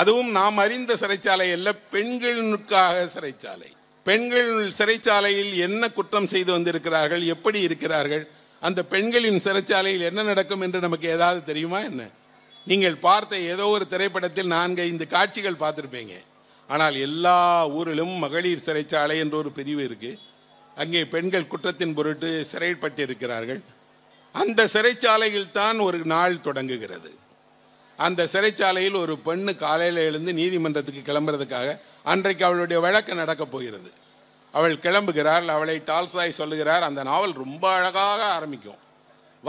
அதுவும் நாம் அறிந்த சிறைச்சாலை அல்ல பெண்களுக்காக சிறைச்சாலை பெண்கள் சிறைச்சாலையில் என்ன குற்றம் செய்து வந்திருக்கிறார்கள் எப்படி இருக்கிறார்கள் அந்த பெண்களின் சிறைச்சாலையில் என்ன நடக்கும் என்று நமக்கு ஏதாவது தெரியுமா என்ன நீங்கள் பார்த்த ஏதோ ஒரு திரைப்படத்தில் நான்கு ஐந்து காட்சிகள் பார்த்துருப்பீங்க ஆனால் எல்லா ஊரிலும் மகளிர் சிறைச்சாலை என்ற ஒரு பிரிவு இருக்குது அங்கே பெண்கள் குற்றத்தின் பொருட்டு சிறைப்பட்டிருக்கிறார்கள் அந்த சிறைச்சாலையில் தான் ஒரு நாள் தொடங்குகிறது அந்த சிறைச்சாலையில் ஒரு பெண்ணு காலையில் எழுந்து நீதிமன்றத்துக்கு கிளம்புறதுக்காக அன்றைக்கு அவளுடைய வழக்கு நடக்கப் போகிறது அவள் கிளம்புகிறாள் அவளை டால்சாய் சொல்லுகிறார் அந்த நாவல் ரொம்ப அழகாக ஆரம்பிக்கும்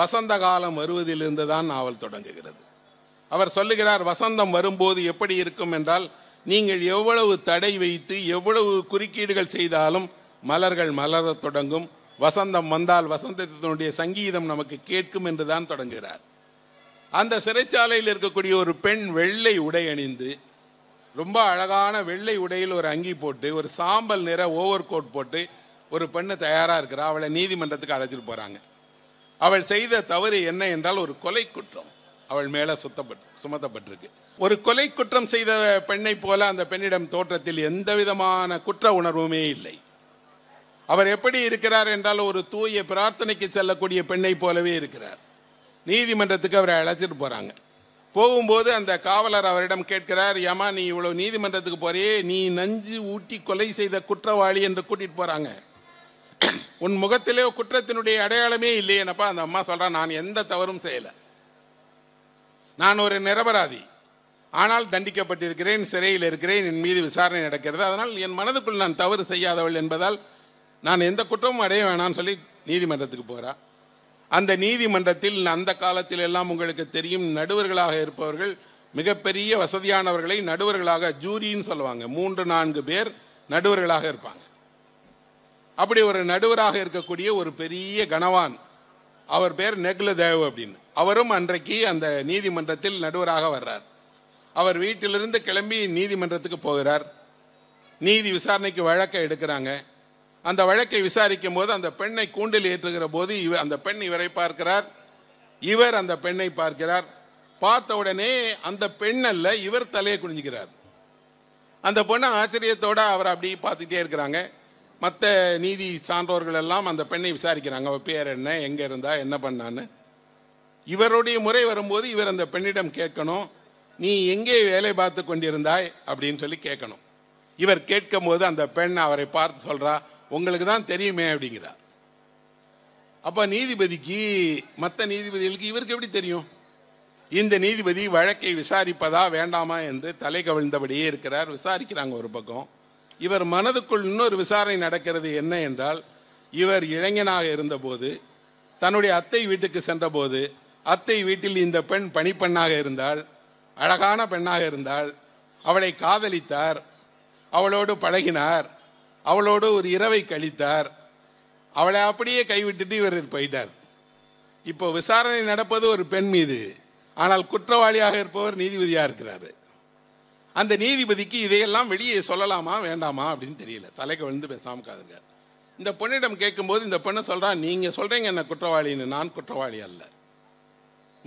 வசந்த காலம் வருவதிலிருந்து தான் நாவல் தொடங்குகிறது அவர் சொல்லுகிறார் வசந்தம் வரும்போது எப்படி இருக்கும் என்றால் நீங்கள் எவ்வளவு தடை வைத்து எவ்வளவு குறுக்கீடுகள் செய்தாலும் மலர்கள் மலரத் தொடங்கும் வசந்தம் வந்தால் வசந்தத்தினுடைய சங்கீதம் நமக்கு கேட்கும் என்று தான் தொடங்குகிறார் அந்த சிறைச்சாலையில் இருக்கக்கூடிய ஒரு பெண் வெள்ளை உடை அணிந்து ரொம்ப அழகான வெள்ளை உடையில் ஒரு அங்கி போட்டு ஒரு சாம்பல் நிற ஓவர் கோட் போட்டு ஒரு பெண்ணு தயாராக இருக்கிறா அவளை நீதிமன்றத்துக்கு அழைச்சிட்டு போகிறாங்க அவள் செய்த தவறு என்ன என்றால் ஒரு கொலை குற்றம் அவள் மேலே சுத்தப்பட்டு சுமத்தப்பட்டிருக்கு ஒரு கொலை குற்றம் செய்த பெண்ணை போல அந்த பெண்ணிடம் தோற்றத்தில் எந்த விதமான குற்ற உணர்வுமே இல்லை அவர் எப்படி இருக்கிறார் என்றால் ஒரு தூய பிரார்த்தனைக்கு செல்லக்கூடிய பெண்ணை போலவே இருக்கிறார் நீதிமன்றத்துக்கு அவரை அழைச்சிட்டு போகிறாங்க போகும்போது அந்த காவலர் அவரிடம் கேட்கிறார் ஏமா நீ இவ்வளோ நீதிமன்றத்துக்கு போறே நீ நஞ்சு ஊட்டி கொலை செய்த குற்றவாளி என்று கூட்டிகிட்டு போகிறாங்க உன் முகத்திலே குற்றத்தினுடைய அடையாளமே இல்லையேனப்பா அந்த அம்மா சொல்கிறான் நான் எந்த தவறும் செய்யலை நான் ஒரு நிரபராதி ஆனால் தண்டிக்கப்பட்டிருக்கிறேன் சிறையில் இருக்கிறேன் என் மீது விசாரணை நடக்கிறது அதனால் என் மனதுக்குள் நான் தவறு செய்யாதவள் என்பதால் நான் எந்த குற்றமும் அடைய வேணாம்னு சொல்லி நீதிமன்றத்துக்கு போகிறா அந்த நீதிமன்றத்தில் அந்த காலத்தில் எல்லாம் உங்களுக்கு தெரியும் நடுவர்களாக இருப்பவர்கள் மிகப்பெரிய வசதியானவர்களை நடுவர்களாக ஜூரின்னு சொல்லுவாங்க மூன்று நான்கு பேர் நடுவர்களாக இருப்பாங்க அப்படி ஒரு நடுவராக இருக்கக்கூடிய ஒரு பெரிய கனவான் அவர் பேர் நெகுலதேவ் அப்படின்னு அவரும் அன்றைக்கு அந்த நீதிமன்றத்தில் நடுவராக வர்றார் அவர் வீட்டிலிருந்து கிளம்பி நீதிமன்றத்துக்கு போகிறார் நீதி விசாரணைக்கு வழக்கை எடுக்கிறாங்க அந்த வழக்கை விசாரிக்கும் போது அந்த பெண்ணை கூண்டில் ஏற்றுகிற போது இவர் அந்த பெண் இவரை பார்க்கிறார் இவர் அந்த பெண்ணை பார்க்கிறார் பார்த்த உடனே அந்த பெண் அல்ல இவர் தலையை குனிஞ்சுக்கிறார் அந்த பொண்ணு ஆச்சரியத்தோடு அவர் அப்படி பார்த்துட்டே இருக்கிறாங்க மற்ற நீதி சான்றோர்கள் எல்லாம் அந்த பெண்ணை விசாரிக்கிறாங்க அவள் பேர் என்ன எங்கே இருந்தா என்ன பண்ணான்னு இவருடைய முறை வரும்போது இவர் அந்த பெண்ணிடம் கேட்கணும் நீ எங்கே வேலை பார்த்து கொண்டிருந்தாய் அப்படின்னு சொல்லி கேட்கணும் இவர் கேட்கும் போது அந்த பெண் அவரை பார்த்து சொல்கிறா உங்களுக்கு தான் தெரியுமே அப்படிங்கிறா அப்போ நீதிபதிக்கு மற்ற நீதிபதிகளுக்கு இவருக்கு எப்படி தெரியும் இந்த நீதிபதி வழக்கை விசாரிப்பதா வேண்டாமா என்று தலை கவிழ்ந்தபடியே இருக்கிறார் விசாரிக்கிறாங்க ஒரு பக்கம் இவர் மனதுக்குள் இன்னொரு விசாரணை நடக்கிறது என்ன என்றால் இவர் இளைஞனாக இருந்தபோது தன்னுடைய அத்தை வீட்டுக்கு சென்றபோது அத்தை வீட்டில் இந்த பெண் பணிப்பெண்ணாக இருந்தால் அழகான பெண்ணாக இருந்தால் அவளை காதலித்தார் அவளோடு பழகினார் அவளோடு ஒரு இரவை கழித்தார் அவளை அப்படியே கைவிட்டுட்டு இவர் போயிட்டார் இப்போ விசாரணை நடப்பது ஒரு பெண் மீது ஆனால் குற்றவாளியாக இருப்பவர் நீதிபதியாக இருக்கிறாரு அந்த நீதிபதிக்கு இதையெல்லாம் வெளியே சொல்லலாமா வேண்டாமா அப்படின்னு தெரியல தலைக்கு விழுந்து பேசாமல் காதுங்க இந்த பொண்ணிடம் கேட்கும்போது இந்த பொண்ணை சொல்கிறான் நீங்கள் சொல்கிறீங்க என்ன குற்றவாளின்னு நான் குற்றவாளி அல்ல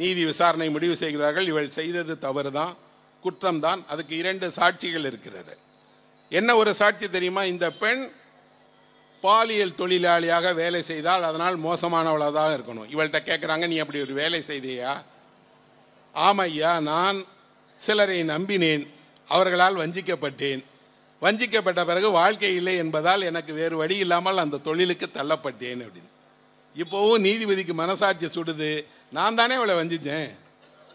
நீதி விசாரணை முடிவு செய்கிறார்கள் இவள் செய்தது தவறு தான் குற்றம் தான் அதுக்கு இரண்டு சாட்சிகள் இருக்கிறது என்ன ஒரு சாட்சி தெரியுமா இந்த பெண் பாலியல் தொழிலாளியாக வேலை செய்தால் அதனால் மோசமானவளாக தான் இருக்கணும் இவள்கிட்ட கேட்குறாங்க நீ அப்படி ஒரு வேலை செய்தியா ஆமையா நான் சிலரை நம்பினேன் அவர்களால் வஞ்சிக்கப்பட்டேன் வஞ்சிக்கப்பட்ட பிறகு வாழ்க்கை இல்லை என்பதால் எனக்கு வேறு வழி இல்லாமல் அந்த தொழிலுக்கு தள்ளப்பட்டேன் அப்படின்னு இப்போவும் நீதிபதிக்கு மனசாட்சி சுடுது நான் தானே அவளை வஞ்சித்தேன்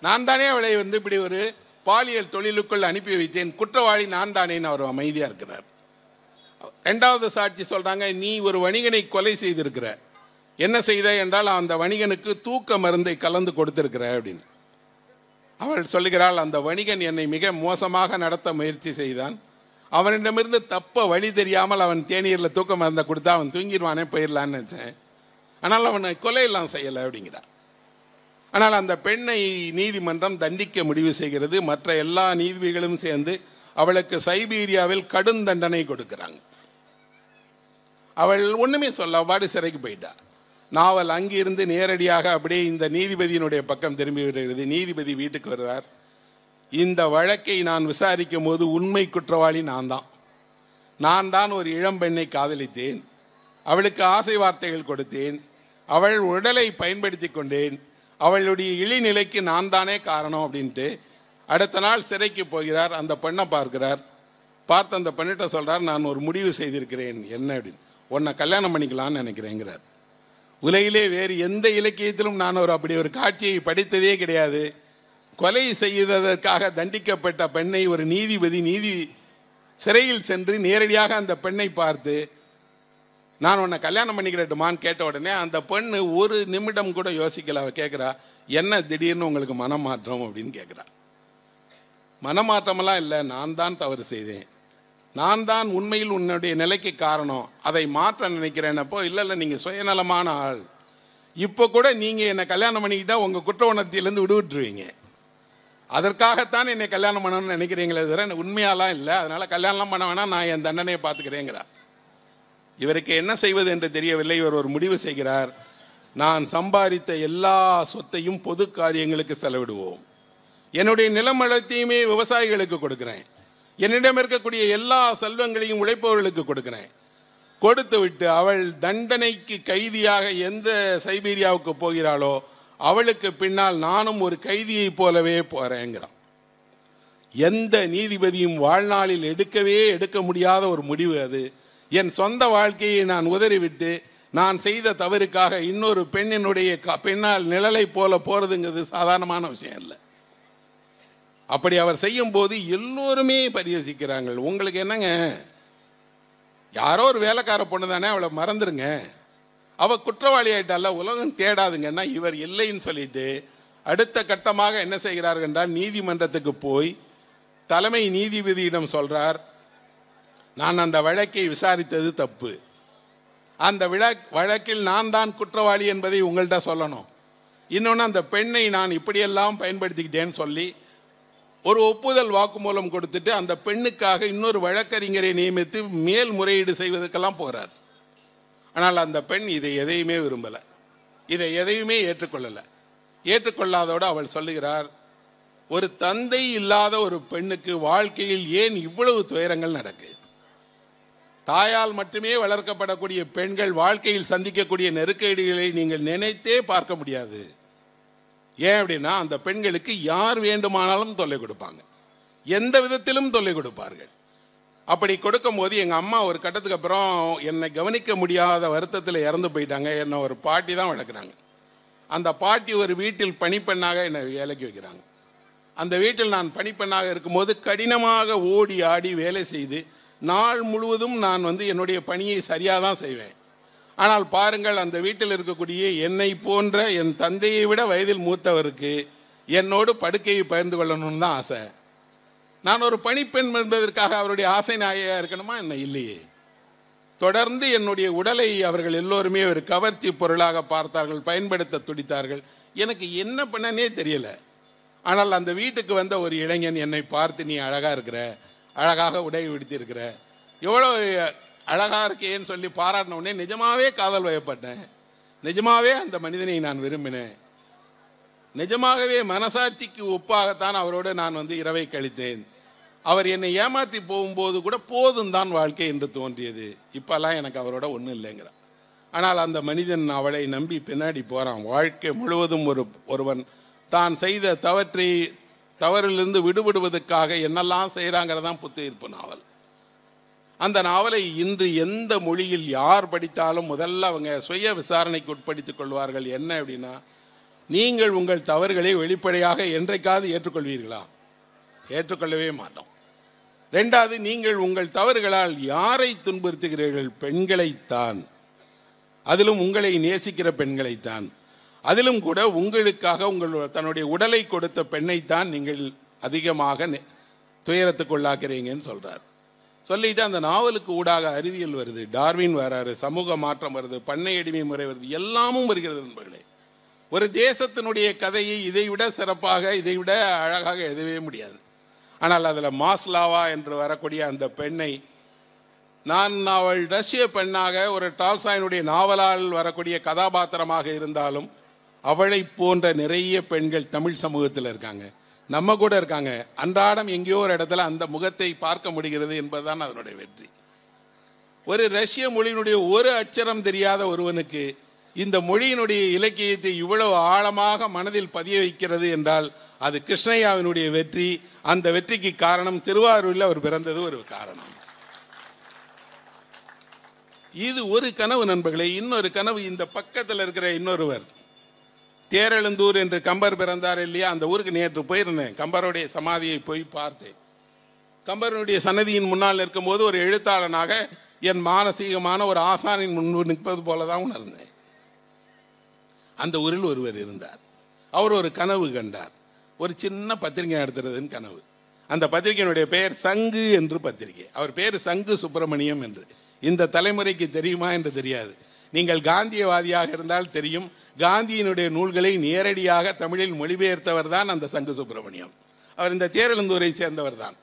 நான் தானே அவளை வந்து இப்படி ஒரு பாலியல் தொழிலுக்குள் அனுப்பி வைத்தேன் குற்றவாளி நான் தானேன்னு அவர் அமைதியாக இருக்கிறார் ரெண்டாவது சாட்சி சொல்கிறாங்க நீ ஒரு வணிகனை கொலை செய்திருக்கிற என்ன செய்த என்றால் அந்த வணிகனுக்கு தூக்க மருந்தை கலந்து கொடுத்துருக்கிற அப்படின்னு அவள் சொல்லுகிறாள் அந்த வணிகன் என்னை மிக மோசமாக நடத்த முயற்சி செய்தான் அவனிடமிருந்து தப்ப வழி தெரியாமல் அவன் தேநீரில் தூக்க மருந்தை கொடுத்தா அவன் தூங்கிடுவானே போயிடலான்னு நினச்சேன் ஆனால் அவனை கொலையெல்லாம் செய்யலை அப்படிங்கிறார் ஆனால் அந்த பெண்ணை நீதிமன்றம் தண்டிக்க முடிவு செய்கிறது மற்ற எல்லா நீதிபதிகளும் சேர்ந்து அவளுக்கு சைபீரியாவில் கடும் தண்டனை கொடுக்குறாங்க அவள் ஒன்றுமே சொல்ல அவ்வாறு சிறைக்கு போயிட்டார் நாவல் அங்கிருந்து நேரடியாக அப்படியே இந்த நீதிபதியினுடைய பக்கம் திரும்பி வருகிறது நீதிபதி வீட்டுக்கு வருகிறார் இந்த வழக்கை நான் விசாரிக்கும் போது உண்மை குற்றவாளி நான் தான் நான் தான் ஒரு இளம் பெண்ணை காதலித்தேன் அவளுக்கு ஆசை வார்த்தைகள் கொடுத்தேன் அவள் உடலை பயன்படுத்தி கொண்டேன் அவளுடைய இழிநிலைக்கு நான் தானே காரணம் அப்படின்ட்டு அடுத்த நாள் சிறைக்கு போகிறார் அந்த பெண்ணை பார்க்கிறார் பார்த்து அந்த பெண்ணிட்ட சொல்கிறார் நான் ஒரு முடிவு செய்திருக்கிறேன் என்ன அப்படின்னு உன்னை கல்யாணம் பண்ணிக்கலான்னு நினைக்கிறேங்கிறார் உலகிலே வேறு எந்த இலக்கியத்திலும் நான் ஒரு அப்படி ஒரு காட்சியை படித்ததே கிடையாது கொலை செய்ததற்காக தண்டிக்கப்பட்ட பெண்ணை ஒரு நீதிபதி நீதி சிறையில் சென்று நேரடியாக அந்த பெண்ணை பார்த்து நான் உன்னை கல்யாணம் பண்ணிக்கிறட்டுமான்னு கேட்ட உடனே அந்த பெண்ணு ஒரு நிமிடம் கூட யோசிக்கல அவ கேட்குறா என்ன திடீர்னு உங்களுக்கு மனம் மாற்றம் அப்படின்னு கேட்குறா மனமாற்றமெல்லாம் இல்லை நான் தான் தவறு செய்தேன் நான் தான் உண்மையில் உன்னுடைய நிலைக்கு காரணம் அதை மாற்ற நினைக்கிறேன்னப்போ இல்லை இல்லை நீங்கள் சுயநலமான ஆள் இப்போ கூட நீங்கள் என்னை கல்யாணம் பண்ணிக்கிட்டால் உங்கள் குற்ற உணர்த்தியிலேருந்து விடுவிட்டுருவீங்க அதற்காகத்தான் என்னை கல்யாணம் பண்ணணும்னு நினைக்கிறீங்களே தவிர உண்மையாலாம் இல்லை அதனால் கல்யாணம் பண்ண வேணாம் நான் என் தண்டனையை பார்த்துக்கிறேங்கிறார் இவருக்கு என்ன செய்வது என்று தெரியவில்லை இவர் ஒரு முடிவு செய்கிறார் நான் சம்பாதித்த எல்லா சொத்தையும் பொது காரியங்களுக்கு செலவிடுவோம் என்னுடைய நிலமலத்தையுமே விவசாயிகளுக்கு கொடுக்குறேன் என்னிடம் இருக்கக்கூடிய எல்லா செல்வங்களையும் உழைப்பவர்களுக்கு கொடுக்கிறேன் கொடுத்துவிட்டு அவள் தண்டனைக்கு கைதியாக எந்த சைபீரியாவுக்கு போகிறாளோ அவளுக்கு பின்னால் நானும் ஒரு கைதியை போலவே போகிறேங்கிறான் எந்த நீதிபதியும் வாழ்நாளில் எடுக்கவே எடுக்க முடியாத ஒரு முடிவு அது என் சொந்த வாழ்க்கையை நான் உதறிவிட்டு நான் செய்த தவறுக்காக இன்னொரு பெண்ணினுடைய பெண்ணால் நிழலை போல போகிறதுங்கிறது சாதாரணமான விஷயம் இல்லை அப்படி அவர் செய்யும் போது எல்லோருமே பரிகசிக்கிறாங்க உங்களுக்கு என்னங்க யாரோ ஒரு வேலைக்கார பொண்ணு தானே அவளை மறந்துருங்க அவள் குற்றவாளி ஆயிட்டால உலகம் தேடாதுங்கன்னா இவர் இல்லைன்னு சொல்லிட்டு அடுத்த கட்டமாக என்ன செய்கிறார்கள் என்றால் நீதிமன்றத்துக்கு போய் தலைமை நீதிபதியிடம் சொல்றார் நான் அந்த வழக்கை விசாரித்தது தப்பு அந்த வழக்கில் நான் தான் குற்றவாளி என்பதை உங்கள்கிட்ட சொல்லணும் இன்னொன்று அந்த பெண்ணை நான் இப்படியெல்லாம் பயன்படுத்திக்கிட்டேன்னு சொல்லி ஒரு ஒப்புதல் வாக்குமூலம் கொடுத்துட்டு அந்த பெண்ணுக்காக இன்னொரு வழக்கறிஞரை நியமித்து மேல் முறையீடு செய்வதற்கெல்லாம் போகிறார் ஆனால் அந்த பெண் இதை எதையுமே விரும்பலை இதை எதையுமே ஏற்றுக்கொள்ளலை ஏற்றுக்கொள்ளாதோடு அவள் சொல்லுகிறார் ஒரு தந்தை இல்லாத ஒரு பெண்ணுக்கு வாழ்க்கையில் ஏன் இவ்வளவு துயரங்கள் நடக்கு தாயால் மட்டுமே வளர்க்கப்படக்கூடிய பெண்கள் வாழ்க்கையில் சந்திக்கக்கூடிய நெருக்கடிகளை நீங்கள் நினைத்தே பார்க்க முடியாது ஏன் அப்படின்னா அந்த பெண்களுக்கு யார் வேண்டுமானாலும் தொல்லை கொடுப்பாங்க எந்த விதத்திலும் தொல்லை கொடுப்பார்கள் அப்படி கொடுக்கும்போது எங்கள் அம்மா ஒரு கட்டத்துக்கு அப்புறம் என்னை கவனிக்க முடியாத வருத்தத்தில் இறந்து போயிட்டாங்க என்னை ஒரு பாட்டி தான் வளர்க்குறாங்க அந்த பாட்டி ஒரு வீட்டில் பணிப்பெண்ணாக என்னை வேலைக்கு வைக்கிறாங்க அந்த வீட்டில் நான் பணிப்பெண்ணாக இருக்கும்போது கடினமாக ஓடி ஆடி வேலை செய்து நாள் முழுவதும் நான் வந்து என்னுடைய பணியை சரியாக தான் செய்வேன் ஆனால் பாருங்கள் அந்த வீட்டில் இருக்கக்கூடிய என்னை போன்ற என் தந்தையை விட வயதில் மூத்தவருக்கு என்னோடு படுக்கையை பகிர்ந்து கொள்ளணும்னு தான் ஆசை நான் ஒரு பணிப்பெண் என்பதற்காக அவருடைய ஆசை நாயகா இருக்கணுமா என்ன இல்லையே தொடர்ந்து என்னுடைய உடலை அவர்கள் எல்லோருமே ஒரு கவர்ச்சி பொருளாக பார்த்தார்கள் பயன்படுத்த துடித்தார்கள் எனக்கு என்ன பண்ணனே தெரியலை ஆனால் அந்த வீட்டுக்கு வந்த ஒரு இளைஞன் என்னை பார்த்து நீ அழகாக இருக்கிற அழகாக உடை விடுத்திருக்கிற எவ்வளோ அழகாக இருக்கேன்னு சொல்லி பாராட்டின உடனே நிஜமாகவே காதல் வயப்பட்டேன் நிஜமாகவே அந்த மனிதனை நான் விரும்பினேன் நிஜமாகவே மனசாட்சிக்கு ஒப்பாகத்தான் அவரோடு நான் வந்து இரவை கழித்தேன் அவர் என்னை ஏமாற்றி போகும்போது கூட போதும் தான் வாழ்க்கை என்று தோன்றியது இப்போல்லாம் எனக்கு அவரோட ஒன்றும் இல்லைங்கிறான் ஆனால் அந்த மனிதன் அவளை நம்பி பின்னாடி போகிறான் வாழ்க்கை முழுவதும் ஒரு ஒருவன் தான் செய்த தவற்றை தவறிலிருந்து விடுபடுவதற்காக என்னெல்லாம் செய்கிறாங்கிறதான் புத்து நாவல் அந்த நாவலை இன்று எந்த மொழியில் யார் படித்தாலும் முதல்ல அவங்க சுய விசாரணைக்கு உட்படுத்திக் கொள்வார்கள் என்ன அப்படின்னா நீங்கள் உங்கள் தவறுகளை வெளிப்படையாக என்றைக்காவது ஏற்றுக்கொள்வீர்களா ஏற்றுக்கொள்ளவே மாட்டோம் ரெண்டாவது நீங்கள் உங்கள் தவறுகளால் யாரை துன்புறுத்துகிறீர்கள் பெண்களைத்தான் அதிலும் உங்களை நேசிக்கிற பெண்களைத்தான் அதிலும் கூட உங்களுக்காக உங்கள் தன்னுடைய உடலை கொடுத்த பெண்ணைத்தான் நீங்கள் அதிகமாக துயரத்துக்குள்ளாக்குறீங்கன்னு சொல்கிறார் சொல்லிட்டு அந்த நாவலுக்கு ஊடாக அறிவியல் வருது டார்வின் வராரு சமூக மாற்றம் வருது பண்ணை அடிமை முறை வருது எல்லாமும் வருகிறது நண்பர்களே ஒரு தேசத்தினுடைய கதையை இதைவிட சிறப்பாக இதைவிட அழகாக எழுதவே முடியாது ஆனால் அதில் மாஸ்லாவா என்று வரக்கூடிய அந்த பெண்ணை நான் அவள் ரஷ்ய பெண்ணாக ஒரு டால்சாயினுடைய நாவலால் வரக்கூடிய கதாபாத்திரமாக இருந்தாலும் அவளை போன்ற நிறைய பெண்கள் தமிழ் சமூகத்தில் இருக்காங்க நம்ம கூட இருக்காங்க அன்றாடம் எங்கேயோ ஒரு இடத்துல அந்த முகத்தை பார்க்க முடிகிறது என்பதுதான் அதனுடைய வெற்றி ஒரு ரஷ்ய மொழியினுடைய ஒரு அச்சரம் தெரியாத ஒருவனுக்கு இந்த மொழியினுடைய இலக்கியத்தை இவ்வளவு ஆழமாக மனதில் பதிய வைக்கிறது என்றால் அது கிருஷ்ணையாவினுடைய வெற்றி அந்த வெற்றிக்கு காரணம் திருவாரூரில் அவர் பிறந்தது ஒரு காரணம் இது ஒரு கனவு நண்பர்களே இன்னொரு கனவு இந்த பக்கத்தில் இருக்கிற இன்னொருவர் தேரெழுந்தூர் என்று கம்பர் பிறந்தார் இல்லையா அந்த ஊருக்கு நேற்று போயிருந்தேன் கம்பருடைய சமாதியை போய் பார்த்தேன் கம்பருடைய சன்னதியின் முன்னால் இருக்கும்போது ஒரு எழுத்தாளனாக என் மானசீகமான ஒரு ஆசானின் முன்பு நிற்பது போல தான் உணர்ந்தேன் அந்த ஊரில் ஒருவர் இருந்தார் அவர் ஒரு கனவு கண்டார் ஒரு சின்ன பத்திரிகை நடத்துறதுன்னு கனவு அந்த பத்திரிகையினுடைய பெயர் சங்கு என்று பத்திரிகை அவர் பேர் சங்கு சுப்பிரமணியம் என்று இந்த தலைமுறைக்கு தெரியுமா என்று தெரியாது நீங்கள் காந்தியவாதியாக இருந்தால் தெரியும் காந்தியினுடைய நூல்களை நேரடியாக தமிழில் மொழிபெயர்த்தவர் தான் அந்த சங்கு சுப்பிரமணியம் அவர் இந்த தேரலந்தூரை சேர்ந்தவர் தான்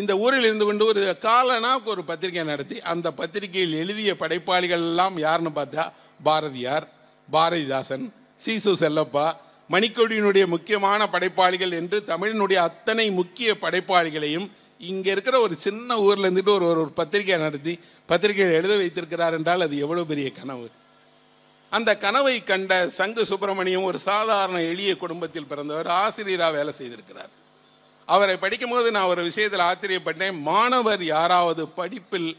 இந்த ஊரில் இருந்து கொண்டு ஒரு காலனா ஒரு பத்திரிகை நடத்தி அந்த பத்திரிகையில் எழுதிய படைப்பாளிகள் எல்லாம் யாருன்னு பார்த்தா பாரதியார் பாரதிதாசன் சீசு செல்லப்பா மணிக்கொடியினுடைய முக்கியமான படைப்பாளிகள் என்று தமிழினுடைய அத்தனை முக்கிய படைப்பாளிகளையும் இங்கே இருக்கிற ஒரு சின்ன ஊர்ல இருந்துட்டு ஒரு ஒரு பத்திரிகை நடத்தி பத்திரிகை எழுத வைத்திருக்கிறார் என்றால் அது எவ்வளோ பெரிய கனவு அந்த கனவை கண்ட சங்கு சுப்பிரமணியம் ஒரு சாதாரண எளிய குடும்பத்தில் பிறந்தவர் ஆசிரியராக வேலை செய்திருக்கிறார் அவரை படிக்கும்போது நான் ஒரு விஷயத்தில் ஆச்சரியப்பட்டேன் மாணவர் யாராவது படிப்பில்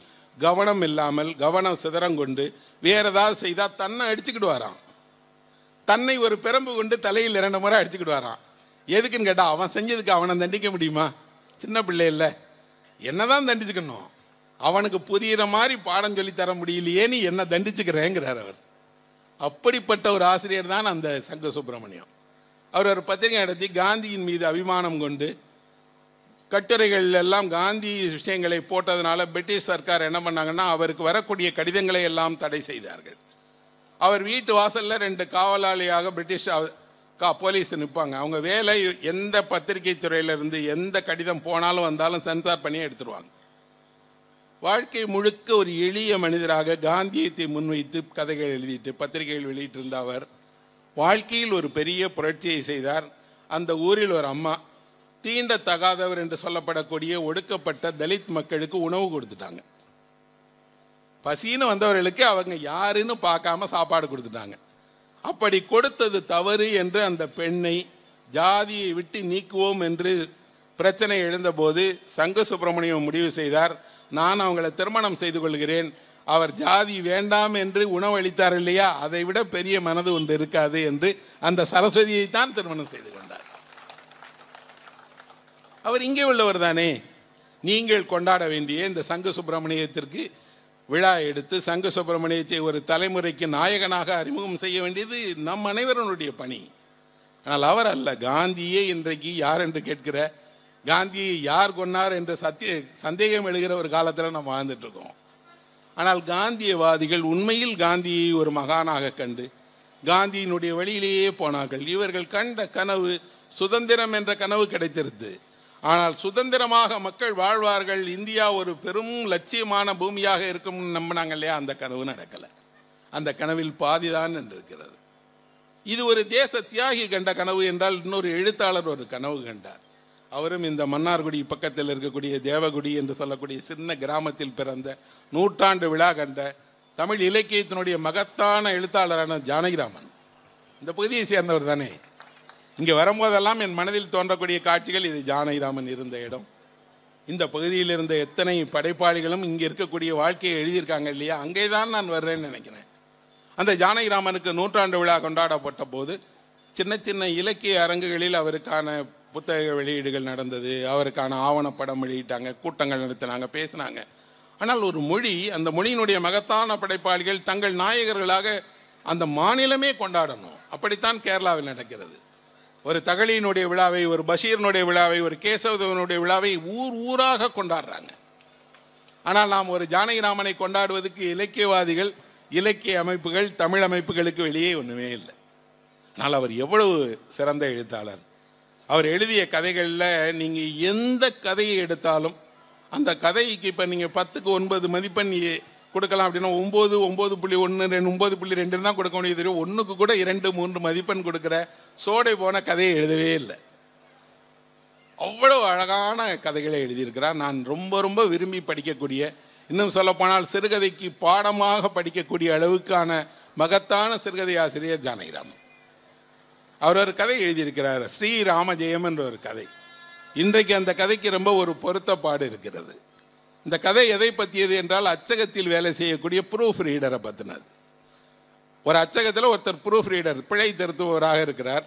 கவனம் இல்லாமல் கவனம் சிதறம் கொண்டு வேற ஏதாவது செய்தால் தன்னை அடிச்சுக்கிடுவாராம் தன்னை ஒரு பெரம்பு கொண்டு தலையில் இரண்டு முறை அடிச்சுக்கிடுவாராம் எதுக்குன்னு கேட்டால் அவன் செஞ்சதுக்கு அவனை தண்டிக்க முடியுமா சின்ன பிள்ளை இல்லை என்னதான் தண்டிச்சுக்கணும் அவனுக்கு புரிகிற மாதிரி பாடம் சொல்லி தர முடியலையே நீ என்ன தண்டிச்சுக்கிறேங்கிறார் அவர் அப்படிப்பட்ட ஒரு ஆசிரியர் தான் அந்த சங்க சுப்பிரமணியம் அவர் ஒரு பத்திரிகை நடத்தி காந்தியின் மீது அபிமானம் கொண்டு கட்டுரைகள் எல்லாம் காந்தி விஷயங்களை போட்டதுனால பிரிட்டிஷ் சர்க்கார் என்ன பண்ணாங்கன்னா அவருக்கு வரக்கூடிய கடிதங்களை எல்லாம் தடை செய்தார்கள் அவர் வீட்டு வாசலில் ரெண்டு காவலாளியாக பிரிட்டிஷ் கா போலீஸ் நிற்பாங்க அவங்க வேலை எந்த பத்திரிகை துறையிலிருந்து எந்த கடிதம் போனாலும் வந்தாலும் சென்சார் பண்ணி எடுத்துருவாங்க வாழ்க்கை முழுக்க ஒரு எளிய மனிதராக காந்தியத்தை முன்வைத்து கதைகள் எழுதிட்டு பத்திரிகைகள் வெளியிட்டிருந்த அவர் வாழ்க்கையில் ஒரு பெரிய புரட்சியை செய்தார் அந்த ஊரில் ஒரு அம்மா தீண்ட தகாதவர் என்று சொல்லப்படக்கூடிய ஒடுக்கப்பட்ட தலித் மக்களுக்கு உணவு கொடுத்துட்டாங்க பசின்னு வந்தவர்களுக்கு அவங்க யாருன்னு பார்க்காம சாப்பாடு கொடுத்துட்டாங்க அப்படி கொடுத்தது தவறு என்று அந்த பெண்ணை ஜாதியை விட்டு நீக்குவோம் என்று பிரச்சனை எழுந்தபோது சங்க சுப்பிரமணியம் முடிவு செய்தார் நான் அவங்களை திருமணம் செய்து கொள்கிறேன் அவர் ஜாதி வேண்டாம் என்று உணவளித்தார் இல்லையா அதை விட பெரிய மனது ஒன்று இருக்காது என்று அந்த சரஸ்வதியை தான் திருமணம் செய்து கொண்டார் அவர் இங்கே உள்ளவர் தானே நீங்கள் கொண்டாட வேண்டிய இந்த சங்கு சுப்பிரமணியத்திற்கு விழா எடுத்து சங்கு சுப்பிரமணியத்தை ஒரு தலைமுறைக்கு நாயகனாக அறிமுகம் செய்ய வேண்டியது நம் அனைவருடைய பணி ஆனால் அவர் அல்ல காந்தியே இன்றைக்கு யார் என்று கேட்கிற காந்தியை யார் கொன்னார் என்ற சத்திய சந்தேகம் எழுகிற ஒரு காலத்தில் நம்ம இருக்கோம் ஆனால் காந்தியவாதிகள் உண்மையில் காந்தியை ஒரு மகானாக கண்டு காந்தியினுடைய வழியிலேயே போனார்கள் இவர்கள் கண்ட கனவு சுதந்திரம் என்ற கனவு கிடைத்திருது ஆனால் சுதந்திரமாக மக்கள் வாழ்வார்கள் இந்தியா ஒரு பெரும் லட்சியமான பூமியாக இருக்கும்னு நம்பினாங்க இல்லையா அந்த கனவு நடக்கலை அந்த கனவில் பாதிதான் என்றிருக்கிறது இது ஒரு தேச தியாகி கண்ட கனவு என்றால் இன்னொரு எழுத்தாளர் ஒரு கனவு கண்டார் அவரும் இந்த மன்னார்குடி பக்கத்தில் இருக்கக்கூடிய தேவகுடி என்று சொல்லக்கூடிய சின்ன கிராமத்தில் பிறந்த நூற்றாண்டு விழா கண்ட தமிழ் இலக்கியத்தினுடைய மகத்தான எழுத்தாளரான ஜானகிராமன் இந்த பகுதியை சேர்ந்தவர் தானே இங்கே வரும்போதெல்லாம் என் மனதில் தோன்றக்கூடிய காட்சிகள் இது ஜானகிராமன் இருந்த இடம் இந்த பகுதியில் இருந்த எத்தனை படைப்பாளிகளும் இங்கே இருக்கக்கூடிய வாழ்க்கையை எழுதியிருக்காங்க இல்லையா அங்கே தான் நான் வர்றேன்னு நினைக்கிறேன் அந்த ஜானகிராமனுக்கு நூற்றாண்டு விழா கொண்டாடப்பட்ட போது சின்ன சின்ன இலக்கிய அரங்குகளில் அவருக்கான புத்தக வெளியீடுகள் நடந்தது அவருக்கான ஆவணப்படம் வெளியிட்டாங்க கூட்டங்கள் நடத்தினாங்க பேசினாங்க ஆனால் ஒரு மொழி அந்த மொழியினுடைய மகத்தான படைப்பாளிகள் தங்கள் நாயகர்களாக அந்த மாநிலமே கொண்டாடணும் அப்படித்தான் கேரளாவில் நடக்கிறது ஒரு தகழியினுடைய விழாவை ஒரு பஷீரனுடைய விழாவை ஒரு கேசவதேவனுடைய விழாவை ஊர் ஊராக கொண்டாடுறாங்க ஆனால் நாம் ஒரு ஜானகிராமனை கொண்டாடுவதற்கு இலக்கியவாதிகள் இலக்கிய அமைப்புகள் தமிழ் அமைப்புகளுக்கு வெளியே ஒன்றுமே இல்லை ஆனால் அவர் எவ்வளவு சிறந்த எழுத்தாளர் அவர் எழுதிய கதைகளில் நீங்கள் எந்த கதையை எடுத்தாலும் அந்த கதைக்கு இப்போ நீங்கள் பத்துக்கு ஒன்பது மதிப்பெண் கொடுக்கலாம் அப்படின்னா ஒம்பது ஒம்பது புள்ளி ஒன்று ரெண்டு ஒம்பது புள்ளி ரெண்டு தான் கொடுக்க முடியும் தெரியும் ஒன்றுக்கு கூட இரண்டு மூன்று மதிப்பெண் கொடுக்குற சோடை போன கதையை எழுதவே இல்லை அவ்வளோ அழகான கதைகளை எழுதியிருக்கிறார் நான் ரொம்ப ரொம்ப விரும்பி படிக்கக்கூடிய இன்னும் சொல்லப்போனால் சிறுகதைக்கு பாடமாக படிக்கக்கூடிய அளவுக்கான மகத்தான சிறுகதை ஆசிரியர் ஜானகிராமன் அவர் ஒரு கதை எழுதியிருக்கிறார் ஸ்ரீராம ஜெயம் என்ற ஒரு கதை இன்றைக்கு அந்த கதைக்கு ரொம்ப ஒரு பொருத்தப்பாடு இருக்கிறது இந்த கதை எதை பற்றியது என்றால் அச்சகத்தில் வேலை செய்யக்கூடிய ப்ரூஃப் ரீடரை பற்றினது ஒரு அச்சகத்தில் ஒருத்தர் ப்ரூஃப் ரீடர் பிழை திருத்துபவராக இருக்கிறார்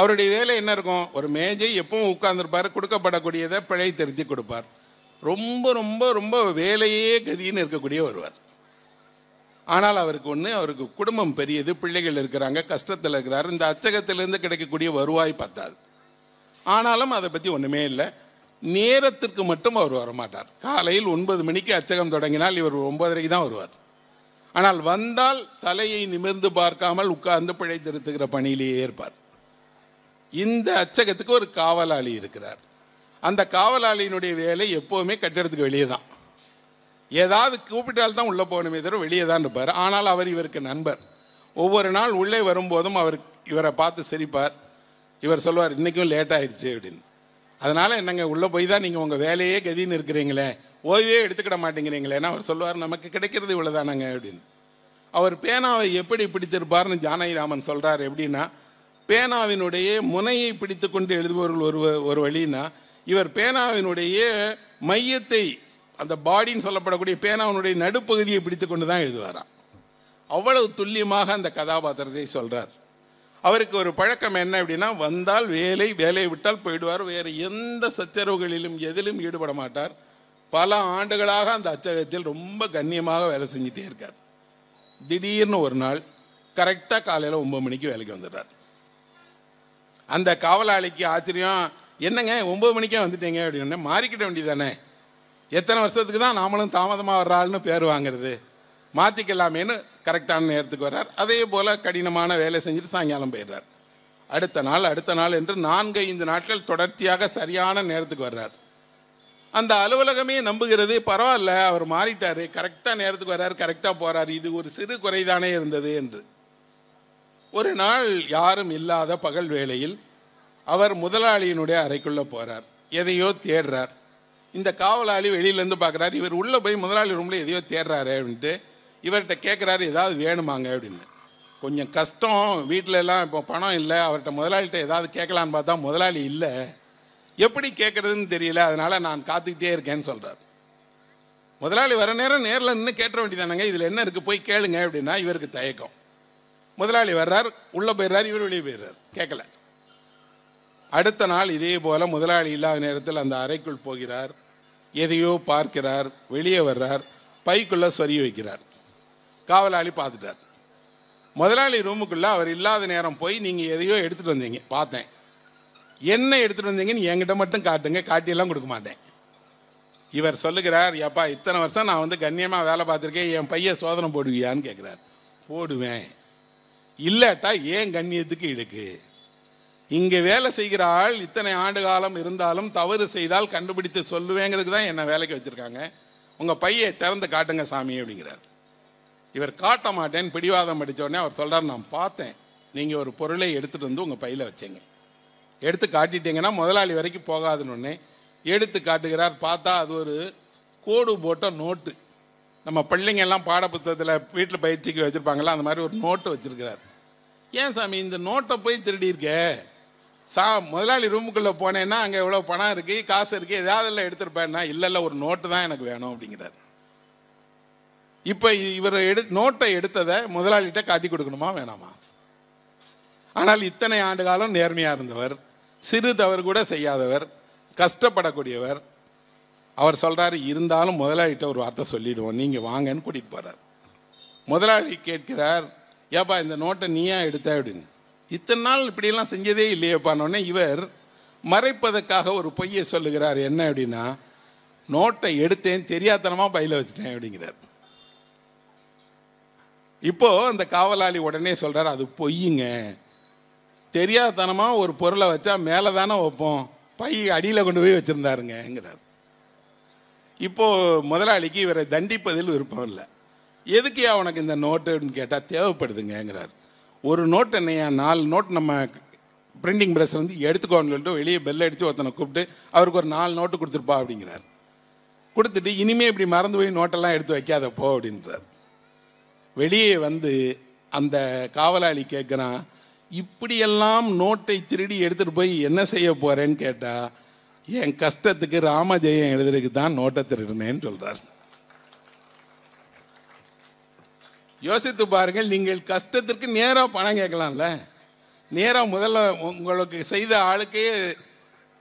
அவருடைய வேலை என்ன இருக்கும் ஒரு மேஜை எப்பவும் உட்கார்ந்துருப்பார் கொடுக்கப்படக்கூடியதை பிழை திருத்தி கொடுப்பார் ரொம்ப ரொம்ப ரொம்ப வேலையே கதின்னு இருக்கக்கூடிய ஒருவர் ஆனால் அவருக்கு ஒன்று அவருக்கு குடும்பம் பெரியது பிள்ளைகள் இருக்கிறாங்க கஷ்டத்தில் இருக்கிறார் இந்த அச்சகத்திலேருந்து கிடைக்கக்கூடிய வருவாய் பார்த்தாது ஆனாலும் அதை பற்றி ஒன்றுமே இல்லை நேரத்திற்கு மட்டும் அவர் வரமாட்டார் காலையில் ஒன்பது மணிக்கு அச்சகம் தொடங்கினால் இவர் ஒன்பதரைக்கு தான் வருவார் ஆனால் வந்தால் தலையை நிமிர்ந்து பார்க்காமல் உட்கார்ந்து பிழை திருத்துகிற பணியிலேயே இருப்பார் இந்த அச்சகத்துக்கு ஒரு காவலாளி இருக்கிறார் அந்த காவலாளியினுடைய வேலை எப்போவுமே கட்டிடத்துக்கு வெளியே தான் ஏதாவது கூப்பிட்டால்தான் உள்ளே போகணுமே தவிர வெளியே தான் இருப்பார் ஆனால் அவர் இவருக்கு நண்பர் ஒவ்வொரு நாள் உள்ளே வரும்போதும் அவர் இவரை பார்த்து சிரிப்பார் இவர் சொல்லுவார் இன்றைக்கும் லேட் ஆகிடுச்சு அப்படின்னு அதனால் என்னங்க உள்ளே போய் தான் நீங்கள் உங்கள் வேலையே கதின்னு இருக்கிறீங்களே ஓய்வே எடுத்துக்கிட மாட்டேங்கிறீங்களேன்னு அவர் சொல்லுவார் நமக்கு கிடைக்கிறது இவ்வளோதானங்க அப்படின்னு அவர் பேனாவை எப்படி பிடித்திருப்பார்னு ஜானகிராமன் சொல்கிறார் எப்படின்னா பேனாவினுடைய முனையை பிடித்து கொண்டு எழுதுபவர்கள் ஒரு ஒரு வழின்னா இவர் பேனாவினுடைய மையத்தை அந்த பாடின்னு சொல்லப்படக்கூடிய பேனாவனுடைய நடுப்பகுதியை பிடித்து கொண்டு தான் எழுதுவாராம் அவ்வளவு துல்லியமாக அந்த கதாபாத்திரத்தை சொல்கிறார் அவருக்கு ஒரு பழக்கம் என்ன அப்படின்னா வந்தால் வேலை வேலையை விட்டால் போயிடுவார் வேறு எந்த சச்சரவுகளிலும் எதிலும் ஈடுபட மாட்டார் பல ஆண்டுகளாக அந்த அச்சகத்தில் ரொம்ப கண்ணியமாக வேலை செஞ்சுட்டே இருக்கார் திடீர்னு ஒரு நாள் கரெக்டாக காலையில் ஒம்பது மணிக்கு வேலைக்கு வந்துடுறார் அந்த காவலாளிக்கு ஆச்சரியம் என்னங்க ஒம்பது மணிக்கே வந்துட்டீங்க அப்படின்னு மாறிக்கிட வேண்டியதானே எத்தனை வருஷத்துக்கு தான் நாமளும் தாமதமாக வர்றாள்னு பேர் வாங்குறது மாற்றிக்கலாமேன்னு கரெக்டான நேரத்துக்கு வர்றார் அதே போல் கடினமான வேலை செஞ்சுட்டு சாயங்காலம் போயிடுறார் அடுத்த நாள் அடுத்த நாள் என்று நான்கு ஐந்து நாட்கள் தொடர்ச்சியாக சரியான நேரத்துக்கு வர்றார் அந்த அலுவலகமே நம்புகிறது பரவாயில்ல அவர் மாறிட்டார் கரெக்டாக நேரத்துக்கு வர்றார் கரெக்டாக போகிறார் இது ஒரு சிறு குறைதானே இருந்தது என்று ஒரு நாள் யாரும் இல்லாத பகல் வேளையில் அவர் முதலாளியினுடைய அறைக்குள்ளே போகிறார் எதையோ தேடுறார் இந்த காவலாளி வெளியிலேருந்து பார்க்குறாரு இவர் உள்ளே போய் முதலாளி ரூமில் எதையோ தேடுறாரு அப்படின்ட்டு இவர்கிட்ட கேட்குறாரு ஏதாவது வேணுமாங்க அப்படின்னு கொஞ்சம் கஷ்டம் வீட்டில எல்லாம் இப்போ பணம் இல்லை அவர்கிட்ட முதலாளிகிட்ட ஏதாவது கேட்கலான்னு பார்த்தா முதலாளி இல்லை எப்படி கேட்குறதுன்னு தெரியல அதனால் நான் காத்துக்கிட்டே இருக்கேன்னு சொல்கிறார் முதலாளி வர நேரம் நேரில் நின்று கேட்ட வேண்டியதானங்க இதில் என்ன இருக்குது போய் கேளுங்க அப்படின்னா இவருக்கு தயக்கம் முதலாளி வர்றார் உள்ளே போயிடுறார் இவர் வெளியே போயிடுறார் கேட்கல அடுத்த நாள் இதே போல் முதலாளி இல்லாத நேரத்தில் அந்த அறைக்குள் போகிறார் எதையோ பார்க்கிறார் வெளியே வர்றார் பைக்குள்ளே சொறி வைக்கிறார் காவலாளி பார்த்துட்டார் முதலாளி ரூமுக்குள்ளே அவர் இல்லாத நேரம் போய் நீங்கள் எதையோ எடுத்துகிட்டு வந்தீங்க பார்த்தேன் என்ன எடுத்துகிட்டு வந்தீங்கன்னு என்கிட்ட மட்டும் காட்டுங்க காட்டியெல்லாம் கொடுக்க மாட்டேன் இவர் சொல்லுகிறார் எப்பா இத்தனை வருஷம் நான் வந்து கண்ணியமாக வேலை பார்த்துருக்கேன் என் பையன் சோதனை போடுவியான்னு கேட்குறார் போடுவேன் இல்லாட்டா ஏன் கண்ணியத்துக்கு இழுக்கு இங்கே வேலை செய்கிற ஆள் இத்தனை ஆண்டு காலம் இருந்தாலும் தவறு செய்தால் கண்டுபிடித்து சொல்லுவேங்கிறதுக்கு தான் என்னை வேலைக்கு வச்சுருக்காங்க உங்கள் பையை திறந்து காட்டுங்க சாமி அப்படிங்கிறார் இவர் காட்ட மாட்டேன் பிடிவாதம் படித்தோடனே அவர் சொல்கிறார் நான் பார்த்தேன் நீங்கள் ஒரு பொருளை எடுத்துகிட்டு வந்து உங்கள் பையில் வச்சேங்க எடுத்து காட்டிட்டீங்கன்னா முதலாளி வரைக்கும் போகாதுன்னு எடுத்து காட்டுகிறார் பார்த்தா அது ஒரு கோடு போட்ட நோட்டு நம்ம பிள்ளைங்க எல்லாம் பாடப்புத்தகத்தில் வீட்டில் பயிற்சிக்கு வச்சுருப்பாங்களா அந்த மாதிரி ஒரு நோட்டு வச்சுருக்கிறார் ஏன் சாமி இந்த நோட்டை போய் திருடியிருக்கே சா முதலாளி ரூமுக்குள்ளே போனேன்னா அங்கே எவ்வளோ பணம் இருக்குது காசு இருக்குது ஏதாவது எல்லாம் எடுத்துருப்பேன்னா இல்லை இல்லை ஒரு நோட்டு தான் எனக்கு வேணும் அப்படிங்கிறார் இப்போ இவர் எடு நோட்டை எடுத்ததை முதலாளிகிட்ட காட்டி கொடுக்கணுமா வேணாமா ஆனால் இத்தனை ஆண்டு காலம் நேர்மையாக இருந்தவர் சிறு தவறு கூட செய்யாதவர் கஷ்டப்படக்கூடியவர் அவர் சொல்கிறாரு இருந்தாலும் முதலாளிகிட்ட ஒரு வார்த்தை சொல்லிவிடுவோம் நீங்கள் வாங்கன்னு கூட்டிகிட்டு போகிறார் முதலாளி கேட்கிறார் ஏப்பா இந்த நோட்டை நீயா எடுத்த அப்படின்னு இத்தனை நாள் இப்படியெல்லாம் செஞ்சதே இல்லையேப்பானோடனே இவர் மறைப்பதற்காக ஒரு பொய்யை சொல்லுகிறார் என்ன அப்படின்னா நோட்டை எடுத்தேன் தெரியாதனமாக பையில் வச்சுட்டேன் அப்படிங்கிறார் இப்போ அந்த காவலாளி உடனே சொல்கிறார் அது பொய்யுங்க தெரியாதனமாக ஒரு பொருளை வச்சா மேலே தானே வைப்போம் பை அடியில் கொண்டு போய் வச்சுருந்தாருங்கிறார் இப்போது முதலாளிக்கு இவரை தண்டிப்பதில் விருப்பம் இல்லை எதுக்கு அவனுக்கு இந்த நோட்டுன்னு கேட்டால் தேவைப்படுதுங்கிறார் ஒரு நோட் என்னையா நாலு நோட் நம்ம பிரிண்டிங் ப்ரெஸ் வந்து எடுத்துக்கோன்னு சொல்லிட்டு வெளியே பெல் அடித்து ஒருத்தனை கூப்பிட்டு அவருக்கு ஒரு நாலு நோட்டு கொடுத்துருப்பா அப்படிங்கிறார் கொடுத்துட்டு இனிமேல் இப்படி மறந்து போய் நோட்டெல்லாம் எடுத்து வைக்காதப்போ அப்படின்றார் வெளியே வந்து அந்த காவலாளி கேட்குறான் இப்படியெல்லாம் நோட்டை திருடி எடுத்துகிட்டு போய் என்ன செய்ய போகிறேன்னு கேட்டால் என் கஷ்டத்துக்கு ராமஜெயம் எழுதுறதுக்கு தான் நோட்டை திருடுனேன்னு சொல்கிறார் யோசித்து பாருங்கள் நீங்கள் கஷ்டத்திற்கு நேராக பணம் கேட்கலாம்ல நேராக முதல்ல உங்களுக்கு செய்த ஆளுக்கே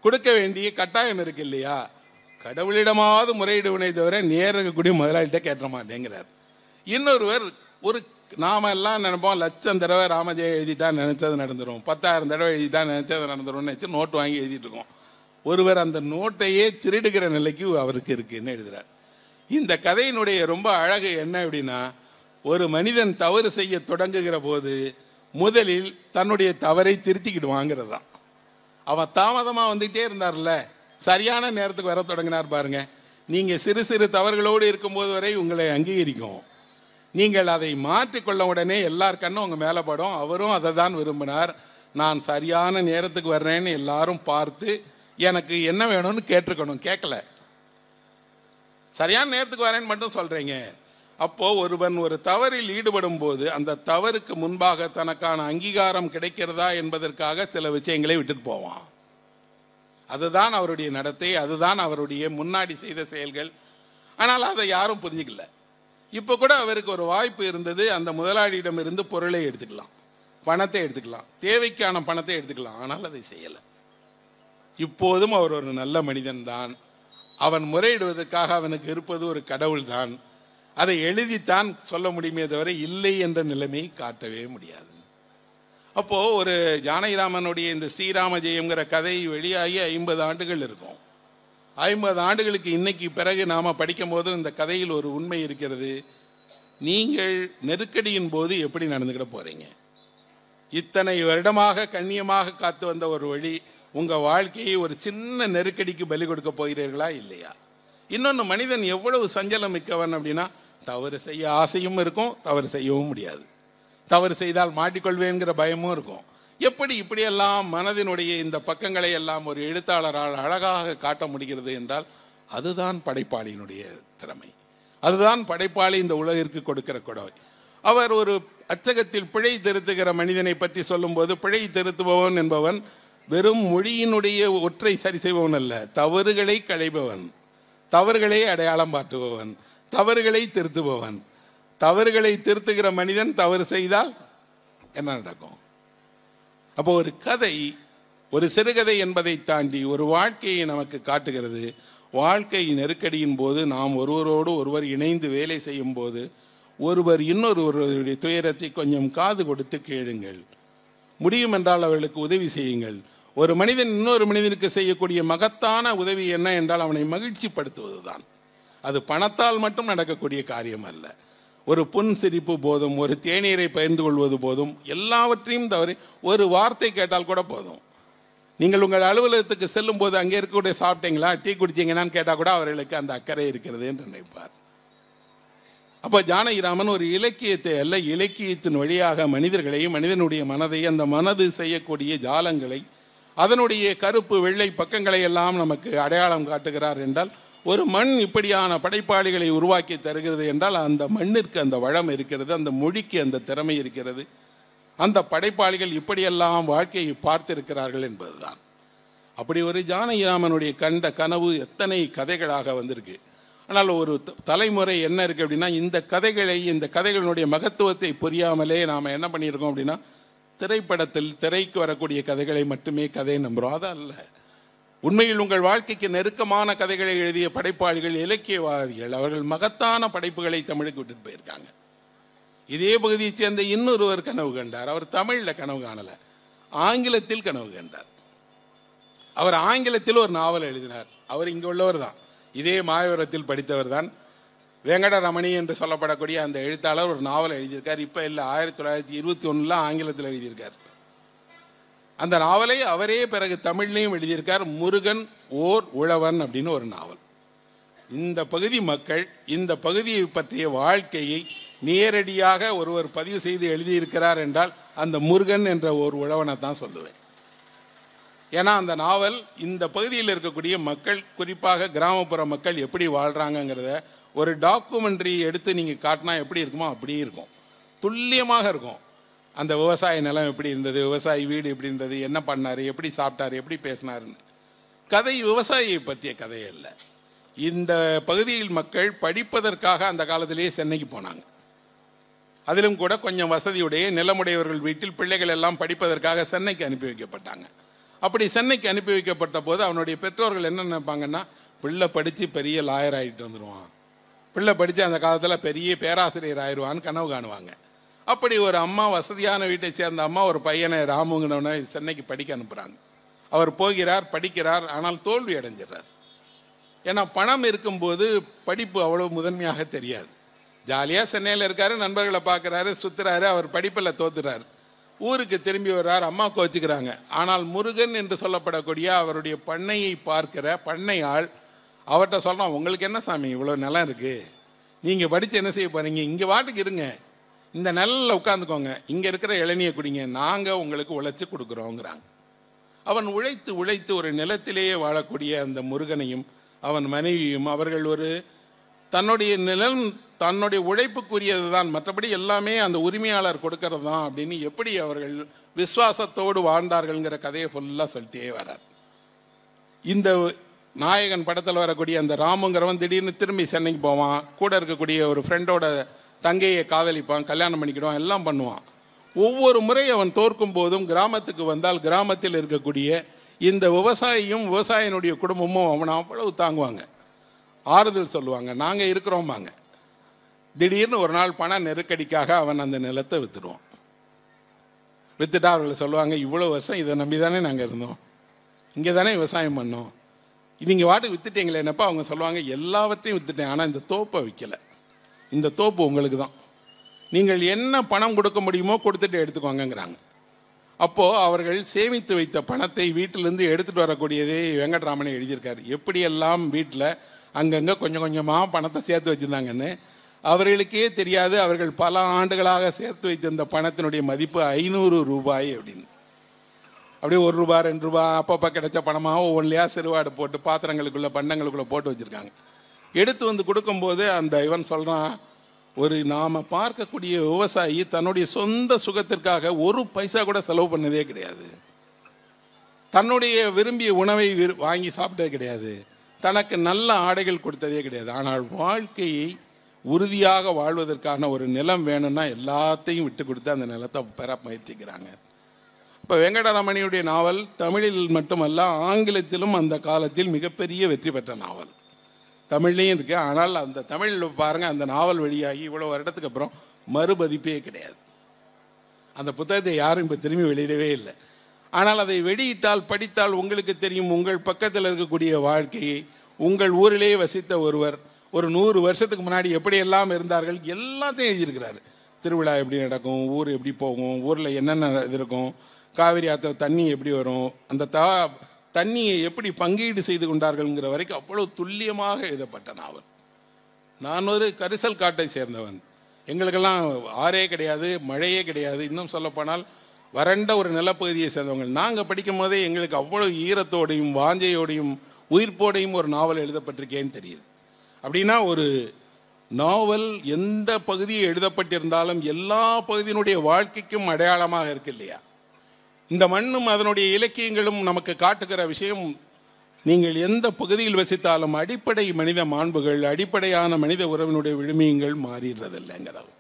கொடுக்க வேண்டிய கட்டாயம் இருக்கு இல்லையா கடவுளிடமாவது முறையிடுவனை தவிர நேர இருக்கக்கூடிய முதலாளிகிட்ட கேட்ட மாட்டேங்கிறார் இன்னொருவர் ஒரு நாம எல்லாம் நினைப்போம் லட்சம் தடவை ராமஜெயம் எழுதிட்டா நினைச்சது நடந்துடும் பத்தாயிரம் தடவை எழுதிட்டா நினைச்சது நடந்துடும் நினச்சி நோட்டு வாங்கி எழுதிட்டு இருக்கோம் ஒருவர் அந்த நோட்டையே திருடுகிற நிலைக்கு அவருக்கு இருக்குன்னு எழுதுறார் இந்த கதையினுடைய ரொம்ப அழகு என்ன அப்படின்னா ஒரு மனிதன் தவறு செய்ய தொடங்குகிற போது முதலில் தன்னுடைய தவறை திருத்திக்கிட்டு வாங்கிறது தான் அவன் தாமதமாக வந்துகிட்டே இருந்தார்ல சரியான நேரத்துக்கு வர தொடங்கினார் பாருங்க நீங்கள் சிறு சிறு தவறுகளோடு இருக்கும்போது வரை உங்களை அங்கீகரிக்கும் நீங்கள் அதை மாற்றிக்கொள்ள உடனே எல்லார் கண்ணும் உங்கள் மேலே படும் அவரும் அதை தான் விரும்பினார் நான் சரியான நேரத்துக்கு வர்றேன்னு எல்லாரும் பார்த்து எனக்கு என்ன வேணும்னு கேட்டுருக்கணும் கேட்கல சரியான நேரத்துக்கு வரேன்னு மட்டும் சொல்கிறீங்க அப்போ ஒருவன் ஒரு தவறில் ஈடுபடும் போது அந்த தவறுக்கு முன்பாக தனக்கான அங்கீகாரம் கிடைக்கிறதா என்பதற்காக சில விஷயங்களை விட்டுட்டு போவான் அதுதான் அவருடைய நடத்தை அதுதான் அவருடைய முன்னாடி செய்த செயல்கள் ஆனால் அதை யாரும் புரிஞ்சுக்கல இப்போ கூட அவருக்கு ஒரு வாய்ப்பு இருந்தது அந்த முதலாளியிடம் இருந்து பொருளை எடுத்துக்கலாம் பணத்தை எடுத்துக்கலாம் தேவைக்கான பணத்தை எடுத்துக்கலாம் ஆனால் அதை செய்யலை இப்போதும் அவர் ஒரு நல்ல மனிதன் தான் அவன் முறையிடுவதற்காக அவனுக்கு இருப்பது ஒரு கடவுள்தான் அதை எழுதித்தான் சொல்ல முடியுமே தவிர இல்லை என்ற நிலைமையை காட்டவே முடியாது அப்போது ஒரு ஜானகிராமனுடைய இந்த ஸ்ரீராம ஜெயம்ங்கிற கதை வெளியாகி ஐம்பது ஆண்டுகள் இருக்கும் ஐம்பது ஆண்டுகளுக்கு இன்னைக்கு பிறகு நாம் போது இந்த கதையில் ஒரு உண்மை இருக்கிறது நீங்கள் நெருக்கடியின் போது எப்படி நடந்துக்கிட போகிறீங்க இத்தனை வருடமாக கண்ணியமாக காத்து வந்த ஒரு வழி உங்கள் வாழ்க்கையை ஒரு சின்ன நெருக்கடிக்கு பலி கொடுக்க போகிறீர்களா இல்லையா இன்னொன்று மனிதன் எவ்வளவு சஞ்சலம் மிக்கவன் அப்படின்னா தவறு செய்ய ஆசையும் இருக்கும் தவறு செய்யவும் முடியாது தவறு செய்தால் மாட்டிக்கொள்வேங்கிற பயமும் இருக்கும் எப்படி இப்படியெல்லாம் மனதினுடைய இந்த பக்கங்களை எல்லாம் ஒரு எழுத்தாளரால் அழகாக காட்ட முடிகிறது என்றால் அதுதான் படைப்பாளியினுடைய திறமை அதுதான் படைப்பாளி இந்த உலகிற்கு கொடுக்கிற கொடவை அவர் ஒரு அச்சகத்தில் பிழை திருத்துகிற மனிதனை பற்றி சொல்லும்போது பிழை திருத்துபவன் என்பவன் வெறும் மொழியினுடைய ஒற்றை சரி செய்பவன் அல்ல தவறுகளை களைபவன் தவறுகளை அடையாளம் பாற்றுபவன் தவறுகளை திருத்துபவன் தவறுகளை திருத்துகிற மனிதன் தவறு செய்தால் என்ன நடக்கும் அப்போ ஒரு கதை ஒரு சிறுகதை என்பதை தாண்டி ஒரு வாழ்க்கையை நமக்கு காட்டுகிறது வாழ்க்கை நெருக்கடியின் போது நாம் ஒருவரோடு ஒருவர் இணைந்து வேலை செய்யும் போது ஒருவர் இன்னொரு ஒருவருடைய துயரத்தை கொஞ்சம் காது கொடுத்து கேளுங்கள் முடியும் என்றால் அவர்களுக்கு உதவி செய்யுங்கள் ஒரு மனிதன் இன்னொரு மனிதனுக்கு செய்யக்கூடிய மகத்தான உதவி என்ன என்றால் அவனை மகிழ்ச்சிப்படுத்துவதுதான் அது பணத்தால் மட்டும் நடக்கக்கூடிய காரியம் அல்ல ஒரு புன் சிரிப்பு போதும் ஒரு தேநீரை பகிர்ந்து கொள்வது போதும் எல்லாவற்றையும் தவறி ஒரு வார்த்தை கேட்டால் கூட போதும் நீங்கள் உங்கள் அலுவலகத்துக்கு செல்லும் போது அங்கே இருக்கக்கூடிய சாப்பிட்டீங்களா டீ குடிச்சிங்கன்னு கேட்டால் கூட அவர்களுக்கு அந்த அக்கறை இருக்கிறது என்று நினைப்பார் அப்போ ஜானகிராமன் ஒரு இலக்கியத்தை அல்ல இலக்கியத்தின் வழியாக மனிதர்களையும் மனிதனுடைய மனதை அந்த மனது செய்யக்கூடிய ஜாலங்களை அதனுடைய கருப்பு வெள்ளை பக்கங்களை எல்லாம் நமக்கு அடையாளம் காட்டுகிறார் என்றால் ஒரு மண் இப்படியான படைப்பாளிகளை உருவாக்கி தருகிறது என்றால் அந்த மண்ணிற்கு அந்த வளம் இருக்கிறது அந்த மொழிக்கு அந்த திறமை இருக்கிறது அந்த படைப்பாளிகள் இப்படியெல்லாம் வாழ்க்கையை பார்த்திருக்கிறார்கள் என்பதுதான் அப்படி ஒரு ஜானகிராமனுடைய கண்ட கனவு எத்தனை கதைகளாக வந்திருக்கு ஆனால் ஒரு தலைமுறை என்ன இருக்குது அப்படின்னா இந்த கதைகளை இந்த கதைகளினுடைய மகத்துவத்தை புரியாமலே நாம் என்ன பண்ணியிருக்கோம் அப்படின்னா திரைப்படத்தில் திரைக்கு வரக்கூடிய கதைகளை மட்டுமே கதை நம்புகிறோம் அது அல்ல உண்மையில் உங்கள் வாழ்க்கைக்கு நெருக்கமான கதைகளை எழுதிய படைப்பாளிகள் இலக்கியவாதிகள் அவர்கள் மகத்தான படைப்புகளை தமிழுக்கு விட்டுட்டு போயிருக்காங்க இதே பகுதியைச் சேர்ந்த இன்னொருவர் கனவு கண்டார் அவர் தமிழில் கனவு காணலை ஆங்கிலத்தில் கனவு கண்டார் அவர் ஆங்கிலத்தில் ஒரு நாவல் எழுதினார் அவர் இங்கே உள்ளவர் தான் இதே மாயவரத்தில் படித்தவர் தான் வெங்கடரமணி என்று சொல்லப்படக்கூடிய அந்த எழுத்தாளர் ஒரு நாவல் எழுதியிருக்கார் இப்போ இல்லை ஆயிரத்தி தொள்ளாயிரத்தி இருபத்தி ஒன்றில் ஆங்கிலத்தில் எழுதியிருக்கார் அந்த நாவலை அவரே பிறகு தமிழ்லையும் எழுதியிருக்கார் முருகன் ஓர் உழவன் அப்படின்னு ஒரு நாவல் இந்த பகுதி மக்கள் இந்த பகுதியை பற்றிய வாழ்க்கையை நேரடியாக ஒருவர் பதிவு செய்து எழுதியிருக்கிறார் என்றால் அந்த முருகன் என்ற ஒரு உழவனை தான் சொல்லுவேன் ஏன்னா அந்த நாவல் இந்த பகுதியில் இருக்கக்கூடிய மக்கள் குறிப்பாக கிராமப்புற மக்கள் எப்படி வாழ்கிறாங்கங்கிறத ஒரு டாக்குமெண்ட்ரி எடுத்து நீங்கள் காட்டினா எப்படி இருக்குமோ அப்படியே இருக்கும் துல்லியமாக இருக்கும் அந்த விவசாய நிலம் எப்படி இருந்தது விவசாயி வீடு எப்படி இருந்தது என்ன பண்ணார் எப்படி சாப்பிட்டார் எப்படி பேசினாருன்னு கதை விவசாயியை பற்றிய கதை அல்ல இந்த பகுதியில் மக்கள் படிப்பதற்காக அந்த காலத்திலேயே சென்னைக்கு போனாங்க அதிலும் கூட கொஞ்சம் வசதியுடைய நிலமுடையவர்கள் வீட்டில் பிள்ளைகள் எல்லாம் படிப்பதற்காக சென்னைக்கு அனுப்பி வைக்கப்பட்டாங்க அப்படி சென்னைக்கு அனுப்பி வைக்கப்பட்ட போது அவனுடைய பெற்றோர்கள் என்ன நினைப்பாங்கன்னா பிள்ளை படித்து பெரிய லாயர் ஆகிட்டு வந்துடுவான் பிள்ளை படித்து அந்த காலத்தில் பெரிய பேராசிரியர் ஆயிடுவான்னு கனவு காணுவாங்க அப்படி ஒரு அம்மா வசதியான வீட்டை சேர்ந்த அம்மா ஒரு பையனை ராமுங்கனவனை சென்னைக்கு படிக்க அனுப்புகிறாங்க அவர் போகிறார் படிக்கிறார் ஆனால் தோல்வி அடைஞ்சிடறார் ஏன்னா பணம் இருக்கும்போது படிப்பு அவ்வளோ முதன்மையாக தெரியாது ஜாலியாக சென்னையில் இருக்கார் நண்பர்களை பார்க்குறாரு சுற்றுறாரு அவர் படிப்பில் தோத்துறார் ஊருக்கு திரும்பி வர்றார் அம்மா கோச்சுக்கிறாங்க ஆனால் முருகன் என்று சொல்லப்படக்கூடிய அவருடைய பண்ணையை பார்க்கிற பண்ணையாள் அவர்கிட்ட சொல்கிறான் உங்களுக்கு என்ன சாமி இவ்வளோ நிலம் இருக்குது நீங்கள் படித்து என்ன செய்ய போகிறீங்க இங்கே வாட்டுக்கு இருங்க இந்த நல்ல உட்காந்துக்கோங்க இங்கே இருக்கிற இளநிய குடிங்க நாங்கள் உங்களுக்கு உழைச்சி கொடுக்குறோங்கிறாங்க அவன் உழைத்து உழைத்து ஒரு நிலத்திலேயே வாழக்கூடிய அந்த முருகனையும் அவன் மனைவியும் அவர்கள் ஒரு தன்னுடைய நிலம் தன்னுடைய உழைப்புக்குரியது தான் மற்றபடி எல்லாமே அந்த உரிமையாளர் கொடுக்கறது தான் அப்படின்னு எப்படி அவர்கள் விசுவாசத்தோடு வாழ்ந்தார்கள்ங்கிற கதையை ஃபுல்லாக சொல்லிட்டே வரார் இந்த நாயகன் படத்தில் வரக்கூடிய அந்த ராமுங்கிறவன் திடீர்னு திரும்பி சென்னைக்கு போவான் கூட இருக்கக்கூடிய ஒரு ஃப்ரெண்டோட தங்கையை காதலிப்பான் கல்யாணம் பண்ணிக்கிடுவான் எல்லாம் பண்ணுவான் ஒவ்வொரு முறை அவன் தோற்கும் போதும் கிராமத்துக்கு வந்தால் கிராமத்தில் இருக்கக்கூடிய இந்த விவசாயியும் விவசாயினுடைய குடும்பமும் அவனை அவ்வளவு தாங்குவாங்க ஆறுதல் சொல்லுவாங்க நாங்கள் இருக்கிறோம்பாங்க திடீர்னு ஒரு நாள் பண நெருக்கடிக்காக அவன் அந்த நிலத்தை வித்துடுவான் வித்துட்டா அவர்களை சொல்லுவாங்க இவ்வளோ வருஷம் இதை நம்பி தானே நாங்கள் இருந்தோம் இங்கே தானே விவசாயம் பண்ணோம் நீங்கள் வாட்டுக்கு விற்றுட்டீங்களே என்னப்பா அவங்க சொல்லுவாங்க எல்லாவற்றையும் விற்றுட்டேன் ஆனால் இந்த தோப்பை விற்கலை இந்த தோப்பு உங்களுக்கு தான் நீங்கள் என்ன பணம் கொடுக்க முடியுமோ கொடுத்துட்டு எடுத்துக்கோங்கிறாங்க அப்போது அவர்கள் சேமித்து வைத்த பணத்தை வீட்டிலேருந்து எடுத்துகிட்டு வரக்கூடியதே வெங்கட்ராமனை எழுதியிருக்காரு எப்படியெல்லாம் வீட்டில் அங்கங்கே கொஞ்சம் கொஞ்சமாக பணத்தை சேர்த்து வச்சுருந்தாங்கன்னு அவர்களுக்கே தெரியாது அவர்கள் பல ஆண்டுகளாக சேர்த்து வைத்திருந்த பணத்தினுடைய மதிப்பு ஐநூறு ரூபாய் அப்படின்னு அப்படியே ஒரு ரூபா ரெண்டு ரூபா அப்பப்போ கிடைச்ச பணமாக ஒவ்வொன்றிலையாக சிறுவாடு போட்டு பாத்திரங்களுக்குள்ளே பண்டங்களுக்குள்ளே போட்டு வச்சுருக்காங்க எடுத்து வந்து கொடுக்கும்போது அந்த இவன் சொல்கிறான் ஒரு நாம் பார்க்கக்கூடிய விவசாயி தன்னுடைய சொந்த சுகத்திற்காக ஒரு பைசா கூட செலவு பண்ணதே கிடையாது தன்னுடைய விரும்பிய உணவை வாங்கி சாப்பிட்டதே கிடையாது தனக்கு நல்ல ஆடைகள் கொடுத்ததே கிடையாது ஆனால் வாழ்க்கையை உறுதியாக வாழ்வதற்கான ஒரு நிலம் வேணும்னா எல்லாத்தையும் விட்டு கொடுத்து அந்த நிலத்தை பெற முயற்சிக்கிறாங்க இப்போ வெங்கடரமணியுடைய நாவல் தமிழில் மட்டுமல்ல ஆங்கிலத்திலும் அந்த காலத்தில் மிகப்பெரிய வெற்றி பெற்ற நாவல் தமிழ்லேயும் இருக்குது ஆனால் அந்த தமிழில் பாருங்கள் அந்த நாவல் வெளியாகி இவ்வளோ வருடத்துக்கு அப்புறம் மறுபதிப்பே கிடையாது அந்த புத்தகத்தை யாரும் இப்போ திரும்பி வெளியிடவே இல்லை ஆனால் அதை வெளியிட்டால் படித்தால் உங்களுக்கு தெரியும் உங்கள் பக்கத்தில் இருக்கக்கூடிய வாழ்க்கையை உங்கள் ஊரிலேயே வசித்த ஒருவர் ஒரு நூறு வருஷத்துக்கு முன்னாடி எப்படி எல்லாம் இருந்தார்கள் எல்லாத்தையும் எழுதியிருக்கிறாரு திருவிழா எப்படி நடக்கும் ஊர் எப்படி போகும் ஊரில் என்னென்ன இது இருக்கும் காவிரி ஆற்று தண்ணி எப்படி வரும் அந்த தா தண்ணியை எப்படி பங்கீடு செய்து கொண்டார்கள்ங்கிற வரைக்கும் அவ்வளோ துல்லியமாக எழுதப்பட்ட நாவல் நான் ஒரு கரிசல் காட்டை சேர்ந்தவன் எங்களுக்கெல்லாம் ஆறே கிடையாது மழையே கிடையாது இன்னும் சொல்லப்போனால் வறண்ட ஒரு நிலப்பகுதியை சேர்ந்தவங்க நாங்கள் படிக்கும் போதே எங்களுக்கு அவ்வளோ ஈரத்தோடையும் வாஞ்சையோடையும் உயிர்ப்போடையும் ஒரு நாவல் எழுதப்பட்டிருக்கேன்னு தெரியுது அப்படின்னா ஒரு நாவல் எந்த பகுதியை எழுதப்பட்டிருந்தாலும் எல்லா பகுதியினுடைய வாழ்க்கைக்கும் அடையாளமாக இருக்கு இல்லையா இந்த மண்ணும் அதனுடைய இலக்கியங்களும் நமக்கு காட்டுகிற விஷயம் நீங்கள் எந்த பகுதியில் வசித்தாலும் அடிப்படை மனித மாண்புகள் அடிப்படையான மனித உறவினுடைய விழுமியங்கள் மாறிடுறது இல்லைங்கிறது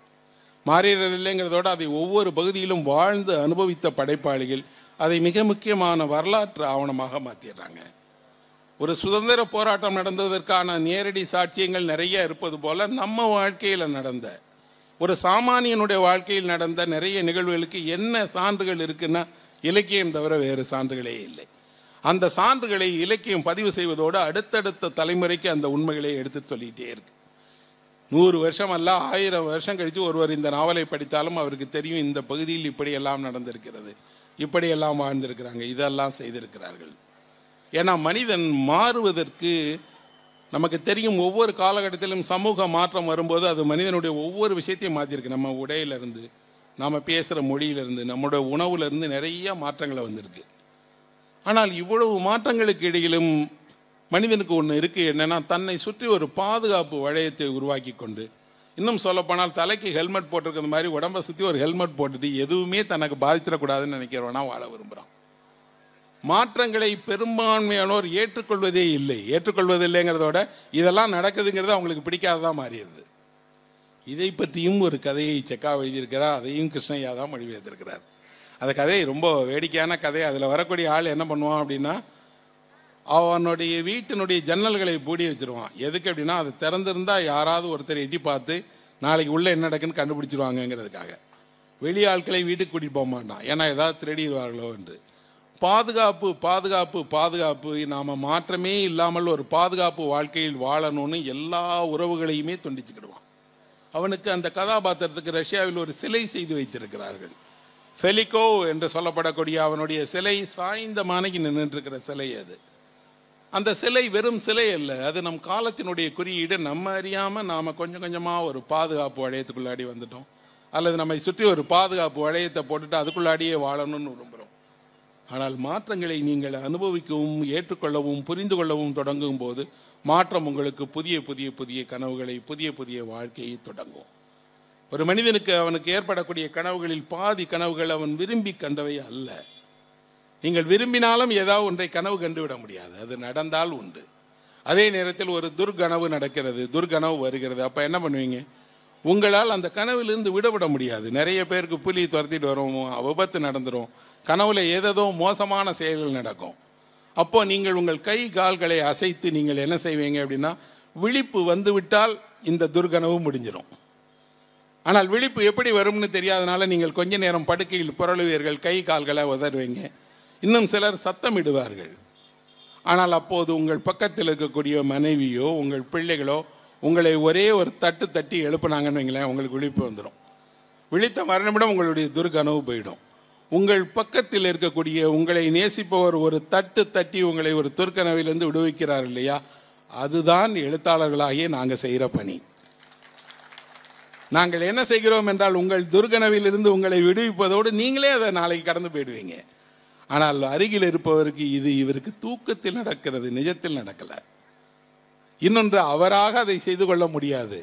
மாறிடுறது அதை ஒவ்வொரு பகுதியிலும் வாழ்ந்து அனுபவித்த படைப்பாளிகள் அதை மிக முக்கியமான வரலாற்று ஆவணமாக மாற்றிடுறாங்க ஒரு சுதந்திர போராட்டம் நடந்ததற்கான நேரடி சாட்சியங்கள் நிறைய இருப்பது போல் நம்ம வாழ்க்கையில் நடந்த ஒரு சாமானியனுடைய வாழ்க்கையில் நடந்த நிறைய நிகழ்வுகளுக்கு என்ன சான்றுகள் இருக்குன்னா இலக்கியம் தவிர வேறு சான்றுகளே இல்லை அந்த சான்றுகளை இலக்கியம் பதிவு செய்வதோடு அடுத்தடுத்த தலைமுறைக்கு அந்த உண்மைகளை எடுத்து சொல்லிகிட்டே இருக்கு நூறு வருஷம் அல்ல ஆயிரம் வருஷம் கழித்து ஒருவர் இந்த நாவலை படித்தாலும் அவருக்கு தெரியும் இந்த பகுதியில் இப்படியெல்லாம் நடந்திருக்கிறது இப்படியெல்லாம் வாழ்ந்திருக்கிறாங்க இதெல்லாம் செய்திருக்கிறார்கள் ஏன்னா மனிதன் மாறுவதற்கு நமக்கு தெரியும் ஒவ்வொரு காலகட்டத்திலும் சமூக மாற்றம் வரும்போது அது மனிதனுடைய ஒவ்வொரு விஷயத்தையும் மாற்றிருக்கு நம்ம உடையிலிருந்து நாம் பேசுகிற மொழியிலிருந்து நம்முடைய உணவுலேருந்து நிறைய மாற்றங்களை வந்திருக்கு ஆனால் இவ்வளவு மாற்றங்களுக்கு இடையிலும் மனிதனுக்கு ஒன்று இருக்குது என்னென்னா தன்னை சுற்றி ஒரு பாதுகாப்பு வளையத்தை உருவாக்கி கொண்டு இன்னும் சொல்லப்போனால் தலைக்கு ஹெல்மெட் போட்டிருக்கிற மாதிரி உடம்பை சுற்றி ஒரு ஹெல்மெட் போட்டுட்டு எதுவுமே தனக்கு பாதித்திடக்கூடாதுன்னு நினைக்கிறவனா வாழ விரும்புகிறான் மாற்றங்களை பெரும்பான்மையானோர் ஏற்றுக்கொள்வதே இல்லை ஏற்றுக்கொள்வது இல்லைங்கிறதோட இதெல்லாம் நடக்குதுங்கிறது அவங்களுக்கு பிடிக்காததான் மாறிடுது இதை பற்றியும் ஒரு கதையை செக்கா எழுதியிருக்கிறார் அதையும் கிருஷ்ணய்யா தான் மொழிபெயர்த்திருக்கிறார் அந்த கதை ரொம்ப வேடிக்கையான கதை அதில் வரக்கூடிய ஆள் என்ன பண்ணுவான் அப்படின்னா அவனுடைய வீட்டினுடைய ஜன்னல்களை பூடி வச்சுருவான் எதுக்கு அப்படின்னா அது திறந்திருந்தால் யாராவது ஒருத்தர் எட்டி பார்த்து நாளைக்கு உள்ளே என்ன நடக்குன்னு கண்டுபிடிச்சிருவாங்கங்கிறதுக்காக வெளி ஆட்களை வீட்டுக்கு கூட்டிகிட்டு போக மாட்டான் ஏன்னா ஏதாவது திருடிடுவார்களோ என்று பாதுகாப்பு பாதுகாப்பு பாதுகாப்பு நாம் மாற்றமே இல்லாமல் ஒரு பாதுகாப்பு வாழ்க்கையில் வாழணும்னு எல்லா உறவுகளையுமே துண்டிச்சுக்கிடுவான் அவனுக்கு அந்த கதாபாத்திரத்துக்கு ரஷ்யாவில் ஒரு சிலை செய்து வைத்திருக்கிறார்கள் ஃபெலிகோ என்று சொல்லப்படக்கூடிய அவனுடைய சிலை சாய்ந்த மானைக்கு நின்றுட்டுருக்கிற சிலை அது அந்த சிலை வெறும் சிலை அல்ல அது நம் காலத்தினுடைய குறியீடு நம்ம அறியாமல் நாம் கொஞ்சம் கொஞ்சமாக ஒரு பாதுகாப்பு வளையத்துக்குள்ளாடி வந்துட்டோம் அல்லது நம்மை சுற்றி ஒரு பாதுகாப்பு வளையத்தை போட்டுட்டு அதுக்குள்ளாடியே வாழணும்னு விரும்புகிறோம் ஆனால் மாற்றங்களை நீங்கள் அனுபவிக்கவும் ஏற்றுக்கொள்ளவும் புரிந்து கொள்ளவும் தொடங்கும் போது மாற்றம் உங்களுக்கு புதிய புதிய புதிய கனவுகளை புதிய புதிய வாழ்க்கையை தொடங்கும் ஒரு மனிதனுக்கு அவனுக்கு ஏற்படக்கூடிய கனவுகளில் பாதி கனவுகள் அவன் விரும்பி கண்டவை அல்ல நீங்கள் விரும்பினாலும் ஏதாவது ஒன்றை கனவு கண்டுவிட முடியாது அது நடந்தால் உண்டு அதே நேரத்தில் ஒரு துர்கனவு நடக்கிறது துர்கனவு வருகிறது அப்போ என்ன பண்ணுவீங்க உங்களால் அந்த கனவிலிருந்து விடுபட முடியாது நிறைய பேருக்கு புலி துரத்திட்டு வரும் விபத்து நடந்துடும் கனவுல ஏதோ மோசமான செயல்கள் நடக்கும் அப்போ நீங்கள் உங்கள் கை கால்களை அசைத்து நீங்கள் என்ன செய்வீங்க அப்படின்னா விழிப்பு வந்துவிட்டால் இந்த துர்கனவு முடிஞ்சிடும் ஆனால் விழிப்பு எப்படி வரும்னு தெரியாதனால நீங்கள் கொஞ்ச நேரம் படுக்கையில் புரளுவீர்கள் கை கால்களை உதருவீங்க இன்னும் சிலர் சத்தமிடுவார்கள் ஆனால் அப்போது உங்கள் பக்கத்தில் இருக்கக்கூடிய மனைவியோ உங்கள் பிள்ளைகளோ உங்களை ஒரே ஒரு தட்டு தட்டி எழுப்புனாங்கன்னு வைங்களேன் உங்களுக்கு விழிப்பு வந்துடும் விழித்த மறுநிமிடம் உங்களுடைய துர்கனவு போயிடும் உங்கள் பக்கத்தில் இருக்கக்கூடிய உங்களை நேசிப்பவர் ஒரு தட்டு தட்டி உங்களை ஒரு துர்க்கனவிலிருந்து விடுவிக்கிறார் இல்லையா அதுதான் எழுத்தாளர்களாகிய நாங்கள் செய்கிற பணி நாங்கள் என்ன செய்கிறோம் என்றால் உங்கள் துர்கனவிலிருந்து உங்களை விடுவிப்பதோடு நீங்களே அதை நாளைக்கு கடந்து போயிடுவீங்க ஆனால் அருகில் இருப்பவருக்கு இது இவருக்கு தூக்கத்தில் நடக்கிறது நிஜத்தில் நடக்கலை இன்னொன்று அவராக அதை செய்து கொள்ள முடியாது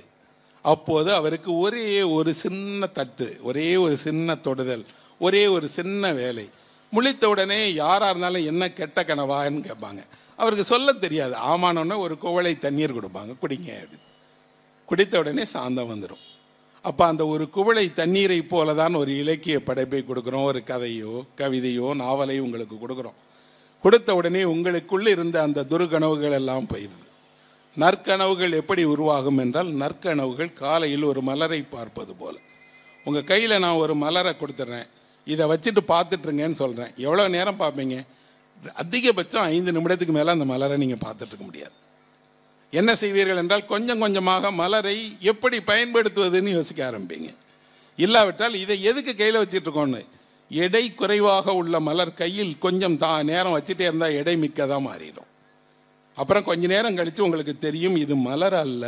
அப்போது அவருக்கு ஒரே ஒரு சின்ன தட்டு ஒரே ஒரு சின்ன தொடுதல் ஒரே ஒரு சின்ன வேலை முழித்த உடனே யாராக இருந்தாலும் என்ன கெட்ட கனவான்னு கேட்பாங்க அவருக்கு சொல்ல தெரியாது ஆமானோன்னு ஒரு குவளை தண்ணீர் கொடுப்பாங்க குடிங்க அப்படின்னு குடித்த உடனே சாந்தம் வந்துடும் அப்போ அந்த ஒரு குவளை தண்ணீரை போல தான் ஒரு இலக்கிய படைப்பை கொடுக்குறோம் ஒரு கதையோ கவிதையோ நாவலையோ உங்களுக்கு கொடுக்குறோம் கொடுத்த உடனே உங்களுக்குள்ளே இருந்த அந்த துர்கனவுகள் எல்லாம் போயிடுது நற்கனவுகள் எப்படி உருவாகும் என்றால் நற்கனவுகள் காலையில் ஒரு மலரை பார்ப்பது போல் உங்கள் கையில் நான் ஒரு மலரை கொடுத்துட்றேன் இதை வச்சுட்டு பார்த்துட்ருங்கன்னு சொல்கிறேன் எவ்வளோ நேரம் பார்ப்பீங்க அதிகபட்சம் ஐந்து நிமிடத்துக்கு மேலே அந்த மலரை நீங்கள் பார்த்துட்ருக்க முடியாது என்ன செய்வீர்கள் என்றால் கொஞ்சம் கொஞ்சமாக மலரை எப்படி பயன்படுத்துவதுன்னு யோசிக்க ஆரம்பிங்க இல்லாவிட்டால் இதை எதுக்கு கையில் வச்சிட்ருக்கோன்னு எடை குறைவாக உள்ள மலர் கையில் கொஞ்சம் தா நேரம் வச்சுட்டே இருந்தால் எடை மிக்கதாக மாறிடும் அப்புறம் கொஞ்ச நேரம் கழித்து உங்களுக்கு தெரியும் இது மலர் அல்ல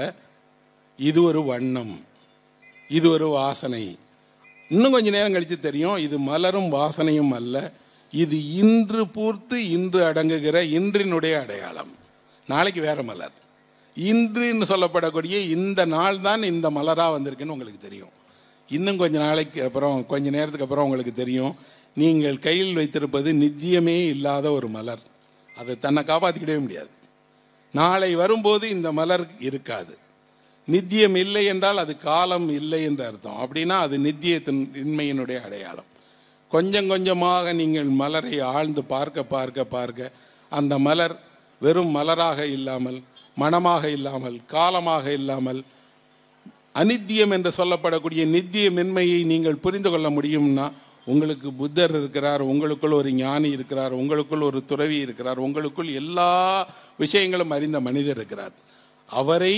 இது ஒரு வண்ணம் இது ஒரு வாசனை இன்னும் கொஞ்ச நேரம் கழித்து தெரியும் இது மலரும் வாசனையும் அல்ல இது இன்று பூர்த்து இன்று அடங்குகிற இன்றினுடைய அடையாளம் நாளைக்கு வேற மலர் இன்றுன்னு சொல்லப்படக்கூடிய இந்த நாள் தான் இந்த மலராக வந்திருக்குன்னு உங்களுக்கு தெரியும் இன்னும் கொஞ்ச நாளைக்கு அப்புறம் கொஞ்ச நேரத்துக்கு அப்புறம் உங்களுக்கு தெரியும் நீங்கள் கையில் வைத்திருப்பது நித்தியமே இல்லாத ஒரு மலர் அது தன்னை காப்பாற்றிக்கிடவே முடியாது நாளை வரும்போது இந்த மலர் இருக்காது நித்தியம் இல்லை என்றால் அது காலம் இல்லை என்று அர்த்தம் அப்படின்னா அது நித்தியத்தின் இன்மையினுடைய அடையாளம் கொஞ்சம் கொஞ்சமாக நீங்கள் மலரை ஆழ்ந்து பார்க்க பார்க்க பார்க்க அந்த மலர் வெறும் மலராக இல்லாமல் மனமாக இல்லாமல் காலமாக இல்லாமல் அநித்தியம் என்று சொல்லப்படக்கூடிய நித்திய மென்மையை நீங்கள் புரிந்து கொள்ள முடியும்னா உங்களுக்கு புத்தர் இருக்கிறார் உங்களுக்குள் ஒரு ஞானி இருக்கிறார் உங்களுக்குள் ஒரு துறவி இருக்கிறார் உங்களுக்குள் எல்லா விஷயங்களும் அறிந்த மனிதர் இருக்கிறார் அவரை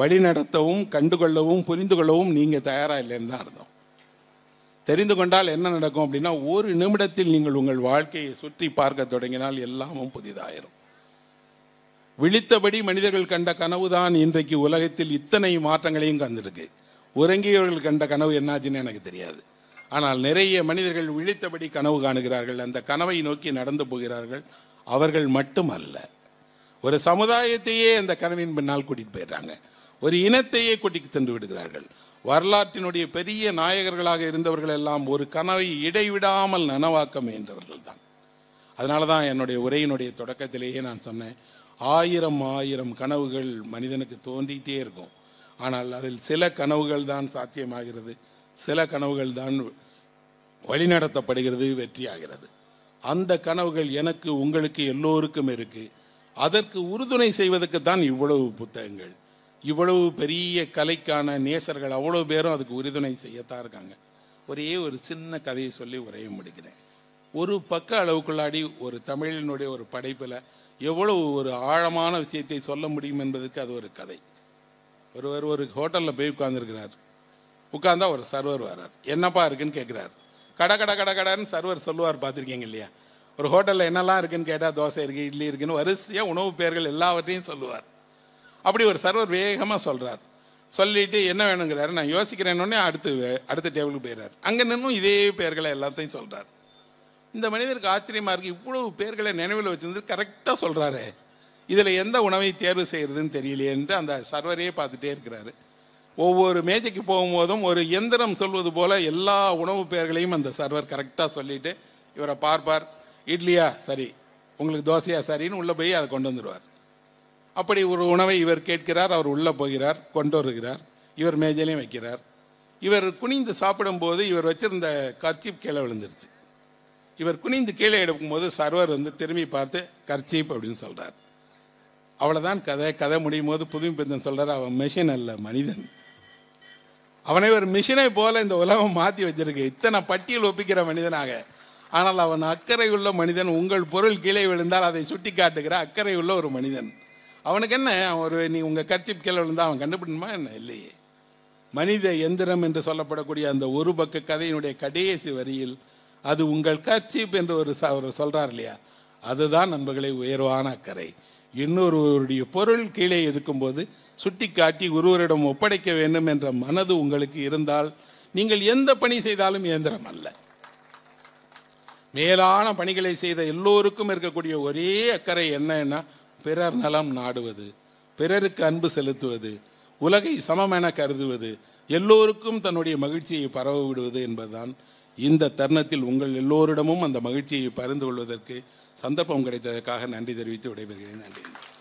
வழிநடத்தவும் கண்டுகொள்ளவும் புரிந்து கொள்ளவும் நீங்கள் தயாராக இல்லைன்னு தான் அர்த்தம் தெரிந்து கொண்டால் என்ன நடக்கும் அப்படின்னா ஒரு நிமிடத்தில் நீங்கள் உங்கள் வாழ்க்கையை சுற்றி பார்க்க தொடங்கினால் எல்லாமும் புதிதாயிரும் விழித்தபடி மனிதர்கள் கண்ட கனவு தான் இன்றைக்கு உலகத்தில் இத்தனை மாற்றங்களையும் கந்திருக்கு உறங்கியவர்கள் கண்ட கனவு என்னாச்சுன்னு எனக்கு தெரியாது ஆனால் நிறைய மனிதர்கள் விழித்தபடி கனவு காணுகிறார்கள் அந்த கனவை நோக்கி நடந்து போகிறார்கள் அவர்கள் மட்டுமல்ல ஒரு சமுதாயத்தையே அந்த கனவின் பின்னால் கூட்டிகிட்டு போயிடுறாங்க ஒரு இனத்தையே கொட்டிக்கு சென்று விடுகிறார்கள் வரலாற்றினுடைய பெரிய நாயகர்களாக இருந்தவர்கள் எல்லாம் ஒரு கனவை இடைவிடாமல் நனவாக்க முயன்றவர்கள் தான் அதனால தான் என்னுடைய உரையினுடைய தொடக்கத்திலேயே நான் சொன்னேன் ஆயிரம் ஆயிரம் கனவுகள் மனிதனுக்கு தோன்றிட்டே இருக்கும் ஆனால் அதில் சில கனவுகள் தான் சாத்தியமாகிறது சில கனவுகள் தான் வழிநடத்தப்படுகிறது வெற்றியாகிறது அந்த கனவுகள் எனக்கு உங்களுக்கு எல்லோருக்கும் இருக்குது அதற்கு உறுதுணை செய்வதற்கு தான் இவ்வளவு புத்தகங்கள் இவ்வளவு பெரிய கலைக்கான நேசர்கள் அவ்வளோ பேரும் அதுக்கு உறுதுணை செய்யத்தான் இருக்காங்க ஒரே ஒரு சின்ன கதையை சொல்லி உரைய முடிக்கிறேன் ஒரு பக்க அளவுக்குள்ளாடி ஒரு தமிழினுடைய ஒரு படைப்பில் எவ்வளவு ஒரு ஆழமான விஷயத்தை சொல்ல முடியும் என்பதற்கு அது ஒரு கதை ஒருவர் ஒரு ஹோட்டலில் போய் உட்கார்ந்துருக்கிறார் உட்கார்ந்தா ஒரு சர்வர் வர்றார் என்னப்பா இருக்குன்னு கேட்குறாரு கடை கடை கடை கடைன்னு சர்வர் சொல்லுவார் பார்த்துருக்கீங்க இல்லையா ஒரு ஹோட்டலில் என்னெல்லாம் இருக்குன்னு கேட்டால் தோசை இருக்குது இட்லி இருக்குன்னு வரிசையாக உணவு பெயர்கள் எல்லாவற்றையும் சொல்லுவார் அப்படி ஒரு சர்வர் வேகமாக சொல்கிறார் சொல்லிட்டு என்ன வேணுங்கிறாரு நான் யோசிக்கிறேன்னொடனே அடுத்து அடுத்த டேபிளுக்கு போயிடுறாரு அங்கே நின்றும் இதே பேர்களை எல்லாத்தையும் சொல்கிறார் இந்த மனிதருக்கு ஆச்சரியமாக இருக்குது இவ்வளவு பேர்களை நினைவில் வச்சிருந்து கரெக்டாக சொல்கிறாரு இதில் எந்த உணவை தேர்வு செய்கிறதுன்னு தெரியலையேன்ட்டு அந்த சர்வரே பார்த்துட்டே இருக்கிறாரு ஒவ்வொரு மேஜைக்கு போகும்போதும் ஒரு எந்திரம் சொல்வது போல் எல்லா உணவு பெயர்களையும் அந்த சர்வர் கரெக்டாக சொல்லிவிட்டு இவரை பார்ப்பார் இட்லியா சரி உங்களுக்கு தோசையா சரின்னு உள்ளே போய் அதை கொண்டு வந்துடுவார் அப்படி ஒரு உணவை இவர் கேட்கிறார் அவர் உள்ளே போகிறார் கொண்டு வருகிறார் இவர் மேஜலையும் வைக்கிறார் இவர் குனிந்து சாப்பிடும்போது இவர் வச்சிருந்த கர்ச்சீப் கீழே விழுந்துருச்சு இவர் குனிந்து கீழே எடுக்கும்போது சர்வர் வந்து திரும்பி பார்த்து கர்ச்சீப் அப்படின்னு சொல்கிறார் அவ்வளோதான் கதை கதை முடியும் போது புதுமை பெருந்தன் சொல்கிறார் அவன் மிஷின் அல்ல மனிதன் அவனை ஒரு மிஷினை போல இந்த உலகம் மாற்றி வச்சிருக்கு இத்தனை பட்டியல் ஒப்பிக்கிற மனிதனாக ஆனால் அவன் அக்கறை உள்ள மனிதன் உங்கள் பொருள் கீழே விழுந்தால் அதை சுட்டி காட்டுகிற அக்கறை உள்ள ஒரு மனிதன் அவனுக்கு என்ன ஒரு நீ உங்கள் கர்த்திப் கீழே விழுந்தா அவன் கண்டுபிடிமா என்ன இல்லையே மனித எந்திரம் என்று சொல்லப்படக்கூடிய அந்த ஒரு பக்க கதையினுடைய கடைசி வரியில் அது உங்கள் கர்ச்சிப் என்று ஒரு அவர் சொல்கிறார் இல்லையா அதுதான் நண்பர்களை உயர்வான அக்கறை இன்னொருவருடைய பொருள் கீழே இருக்கும்போது சுட்டி காட்டி ஒருவரிடம் ஒப்படைக்க வேண்டும் என்ற மனது உங்களுக்கு இருந்தால் நீங்கள் எந்த பணி செய்தாலும் இயந்திரம் அல்ல மேலான பணிகளை செய்த எல்லோருக்கும் இருக்கக்கூடிய ஒரே அக்கறை என்னன்னா பிறர் நலம் நாடுவது பிறருக்கு அன்பு செலுத்துவது உலகை சமமென கருதுவது எல்லோருக்கும் தன்னுடைய மகிழ்ச்சியை பரவ விடுவது என்பதுதான் இந்த தருணத்தில் உங்கள் எல்லோரிடமும் அந்த மகிழ்ச்சியை பகிர்ந்து கொள்வதற்கு சந்தர்ப்பம் கிடைத்ததற்காக நன்றி தெரிவித்து விடைபெறுகிறேன் நன்றி